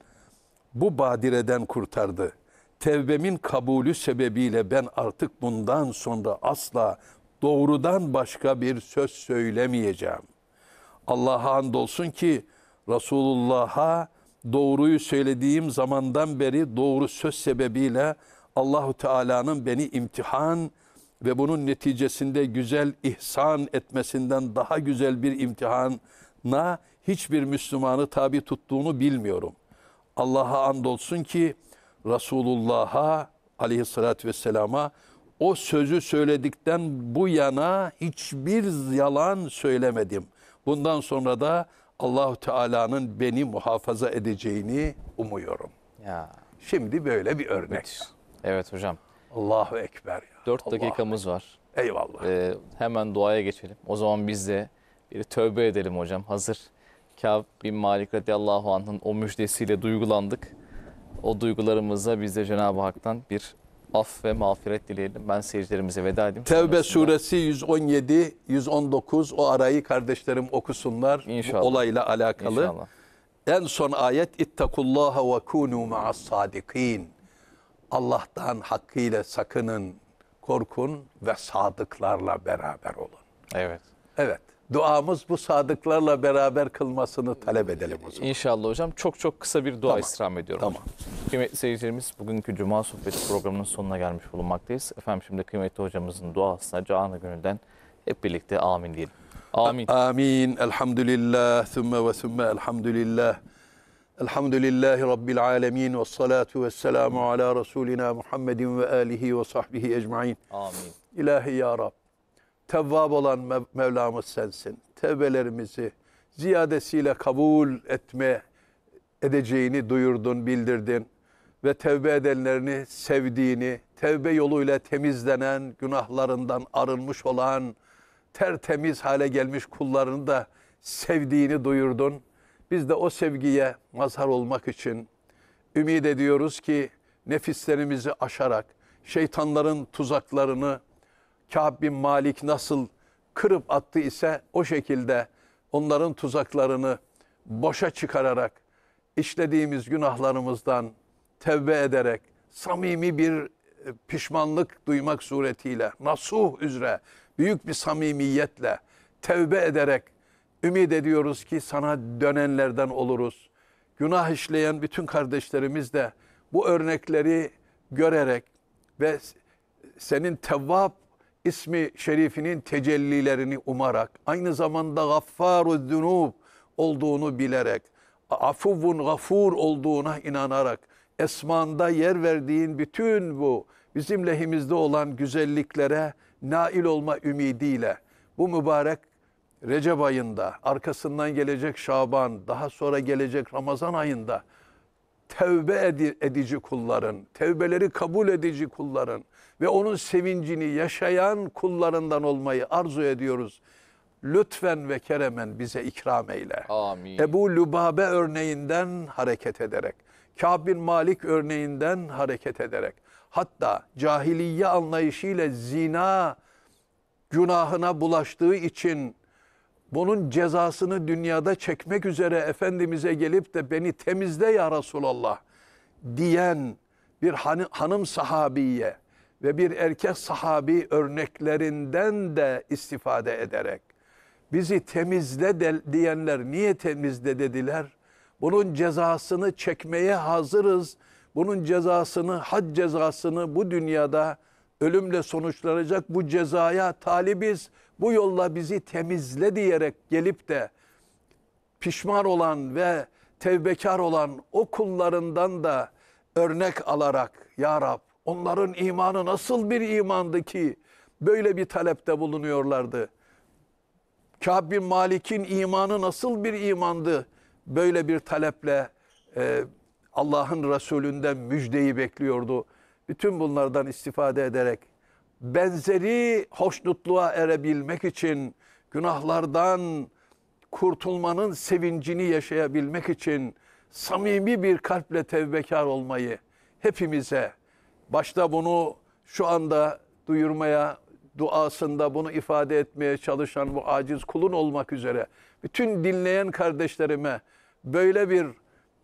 bu badireden kurtardı tevbemin kabulü sebebiyle ben artık bundan sonra asla doğrudan başka bir söz söylemeyeceğim. Allah'a andolsun ki Resulullah'a doğruyu söylediğim zamandan beri doğru söz sebebiyle Allahu Teala'nın beni imtihan ve bunun neticesinde güzel ihsan etmesinden daha güzel bir imtihana hiçbir Müslümanı tabi tuttuğunu bilmiyorum. Allah'a andolsun ki Resulullah'a aleyhissalatü vesselama o sözü söyledikten bu yana hiçbir yalan söylemedim. Bundan sonra da Allahu Teala'nın beni muhafaza edeceğini umuyorum. Ya. Şimdi böyle bir örnek. Müthiş. Evet hocam. Allahu Ekber. Ya. 4 dakikamız Allahu var. Eyvallah. Ee, hemen duaya geçelim. O zaman biz de bir tövbe edelim hocam. Hazır Kâb bin Malik radıyallahu anh'ın o müjdesiyle duygulandık o duygularımıza biz de Cenab-ı Hak'tan bir af ve mağfiret dileyelim. Ben seyircilerimize veda edeyim. Tevbe suresi 117, 119 o arayı kardeşlerim okusunlar. İnşallah. Bu olayla alakalı. İnşallah. En son ayet ittakullaha ve kunu ma'as sadikin. Allah'tan hakkıyla sakının, korkun ve sadıklarla beraber olun. Evet. Evet duamız bu sadıklarla beraber kılmasını talep edelim o zaman. İnşallah hocam. Çok çok kısa bir dua Tamam. istirham ediyorum. Tamam. Kıymetli seyircilerimiz bugünkü Cuma Sohbeti programının sonuna gelmiş bulunmaktayız. Efendim şimdi kıymetli hocamızın duasına canı gönülden hep birlikte amin diyelim. Amin. Amin. Elhamdülillah. Sümme ve sümme elhamdülillah. Elhamdülillahi Rabbil alemin. Ve salatu ve selamu ala Resulina Muhammedin ve alihi ve sahbihi ecmain. Amin. İlahi ya Rab. Tevvab olan Mev Mevlamız sensin. Tevbelerimizi ziyadesiyle kabul etme edeceğini duyurdun, bildirdin ve tevbe edenlerini sevdiğini, tevbe yoluyla temizlenen, günahlarından arınmış olan, tertemiz hale gelmiş kullarını da sevdiğini duyurdun. Biz de o sevgiye mazhar olmak için ümit ediyoruz ki nefislerimizi aşarak, şeytanların tuzaklarını Kâb bin Malik nasıl kırıp attı ise o şekilde onların tuzaklarını boşa çıkararak işlediğimiz günahlarımızdan tevbe ederek samimi bir e, pişmanlık duymak suretiyle nasuh üzere büyük bir samimiyetle tevbe ederek ümit ediyoruz ki sana dönenlerden oluruz. Günah işleyen bütün kardeşlerimiz de bu örnekleri görerek ve senin tevvap ismi şerifinin tecellilerini umarak, aynı zamanda gaffaruz zunub olduğunu bilerek, afuvun gafur olduğuna inanarak, esmanda yer verdiğin bütün bu bizim lehimizde olan güzelliklere nail olma ümidiyle bu mübarek Recep ayında, arkasından gelecek Şaban, daha sonra gelecek Ramazan ayında tevbe edici kulların, tevbeleri kabul edici kulların, ve onun sevincini yaşayan kullarından olmayı arzu ediyoruz. Lütfen ve keremen bize ikram eyle. Amin. Ebu Lübabe örneğinden hareket ederek, Kâb bin Malik örneğinden hareket ederek, hatta cahiliye anlayışıyla zina günahına bulaştığı için bunun cezasını dünyada çekmek üzere Efendimiz'e gelip de beni temizle ya Resulallah diyen bir hani, hanım sahabiye ve bir erkek sahabi örneklerinden de istifade ederek bizi temizle de, diyenler niye temizle dediler? Bunun cezasını çekmeye hazırız. Bunun cezasını, had cezasını bu dünyada ölümle sonuçlanacak bu cezaya talibiz. Bu yolla bizi temizle diyerek gelip de pişman olan ve tevbekar olan o kullarından da örnek alarak Ya Rab Onların imanı nasıl bir imandı ki böyle bir talepte bulunuyorlardı. Kâb bin Malik'in imanı nasıl bir imandı böyle bir taleple e, Allah'ın Resulünden müjdeyi bekliyordu. Bütün bunlardan istifade ederek benzeri hoşnutluğa erebilmek için günahlardan kurtulmanın sevincini yaşayabilmek için samimi bir kalple tevbekar olmayı hepimize başta bunu şu anda duyurmaya, duasında bunu ifade etmeye çalışan bu aciz kulun olmak üzere bütün dinleyen kardeşlerime böyle bir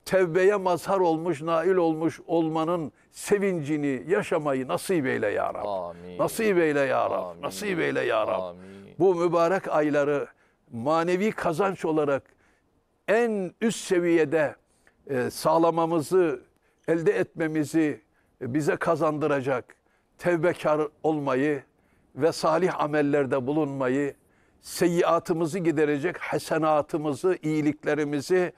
tevbeye mazhar olmuş, nail olmuş olmanın sevincini yaşamayı nasip eyle ya Rab. Amin. Nasip eyle ya Rab. Amin. Nasip eyle ya Rab. Amin. Bu mübarek ayları manevi kazanç olarak en üst seviyede e, sağlamamızı, elde etmemizi e, bize kazandıracak tevbekar olmayı ve salih amellerde bulunmayı, seyyiatımızı giderecek hasenatımızı, iyiliklerimizi,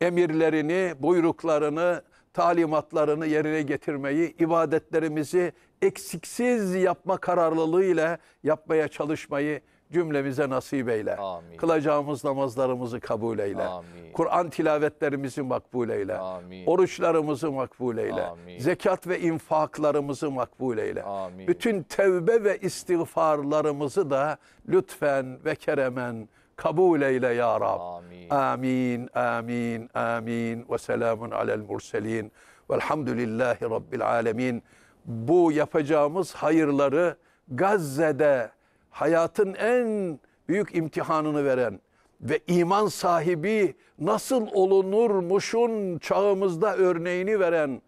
emirlerini, buyruklarını, talimatlarını yerine getirmeyi, ibadetlerimizi eksiksiz yapma kararlılığıyla yapmaya çalışmayı cümlemize nasip eyle. Amin. Kılacağımız namazlarımızı kabul eyle. Kur'an tilavetlerimizi makbul eyle. Amin. Oruçlarımızı makbul eyle. Amin. Zekat ve infaklarımızı makbul eyle. Amin. Bütün tevbe ve istiğfarlarımızı da lütfen ve keremen kabul eyle ya Rab. Amin. Amin, amin, amin. Ve selamun alel murselin. Velhamdülillahi Rabbil alemin. Bu yapacağımız hayırları Gazze'de hayatın en büyük imtihanını veren ve iman sahibi nasıl olunurmuşun çağımızda örneğini veren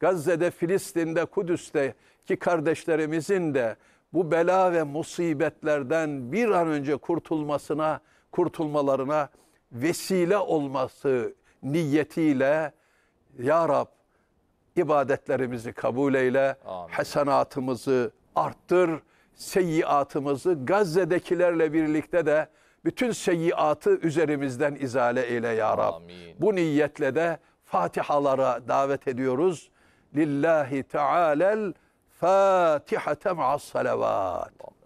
Gazze'de, Filistin'de, Kudüs'te ki kardeşlerimizin de bu bela ve musibetlerden bir an önce kurtulmasına, kurtulmalarına vesile olması niyetiyle Ya Rab ibadetlerimizi kabul eyle, Amin. hasenatımızı arttır seyyiatımızı Gazze'dekilerle birlikte de bütün seyyiatı üzerimizden izale eyle ya Rab. Amin. Bu niyetle de Fatihalara davet ediyoruz. Lillahi Teala'l Fatihate ma'as salavat.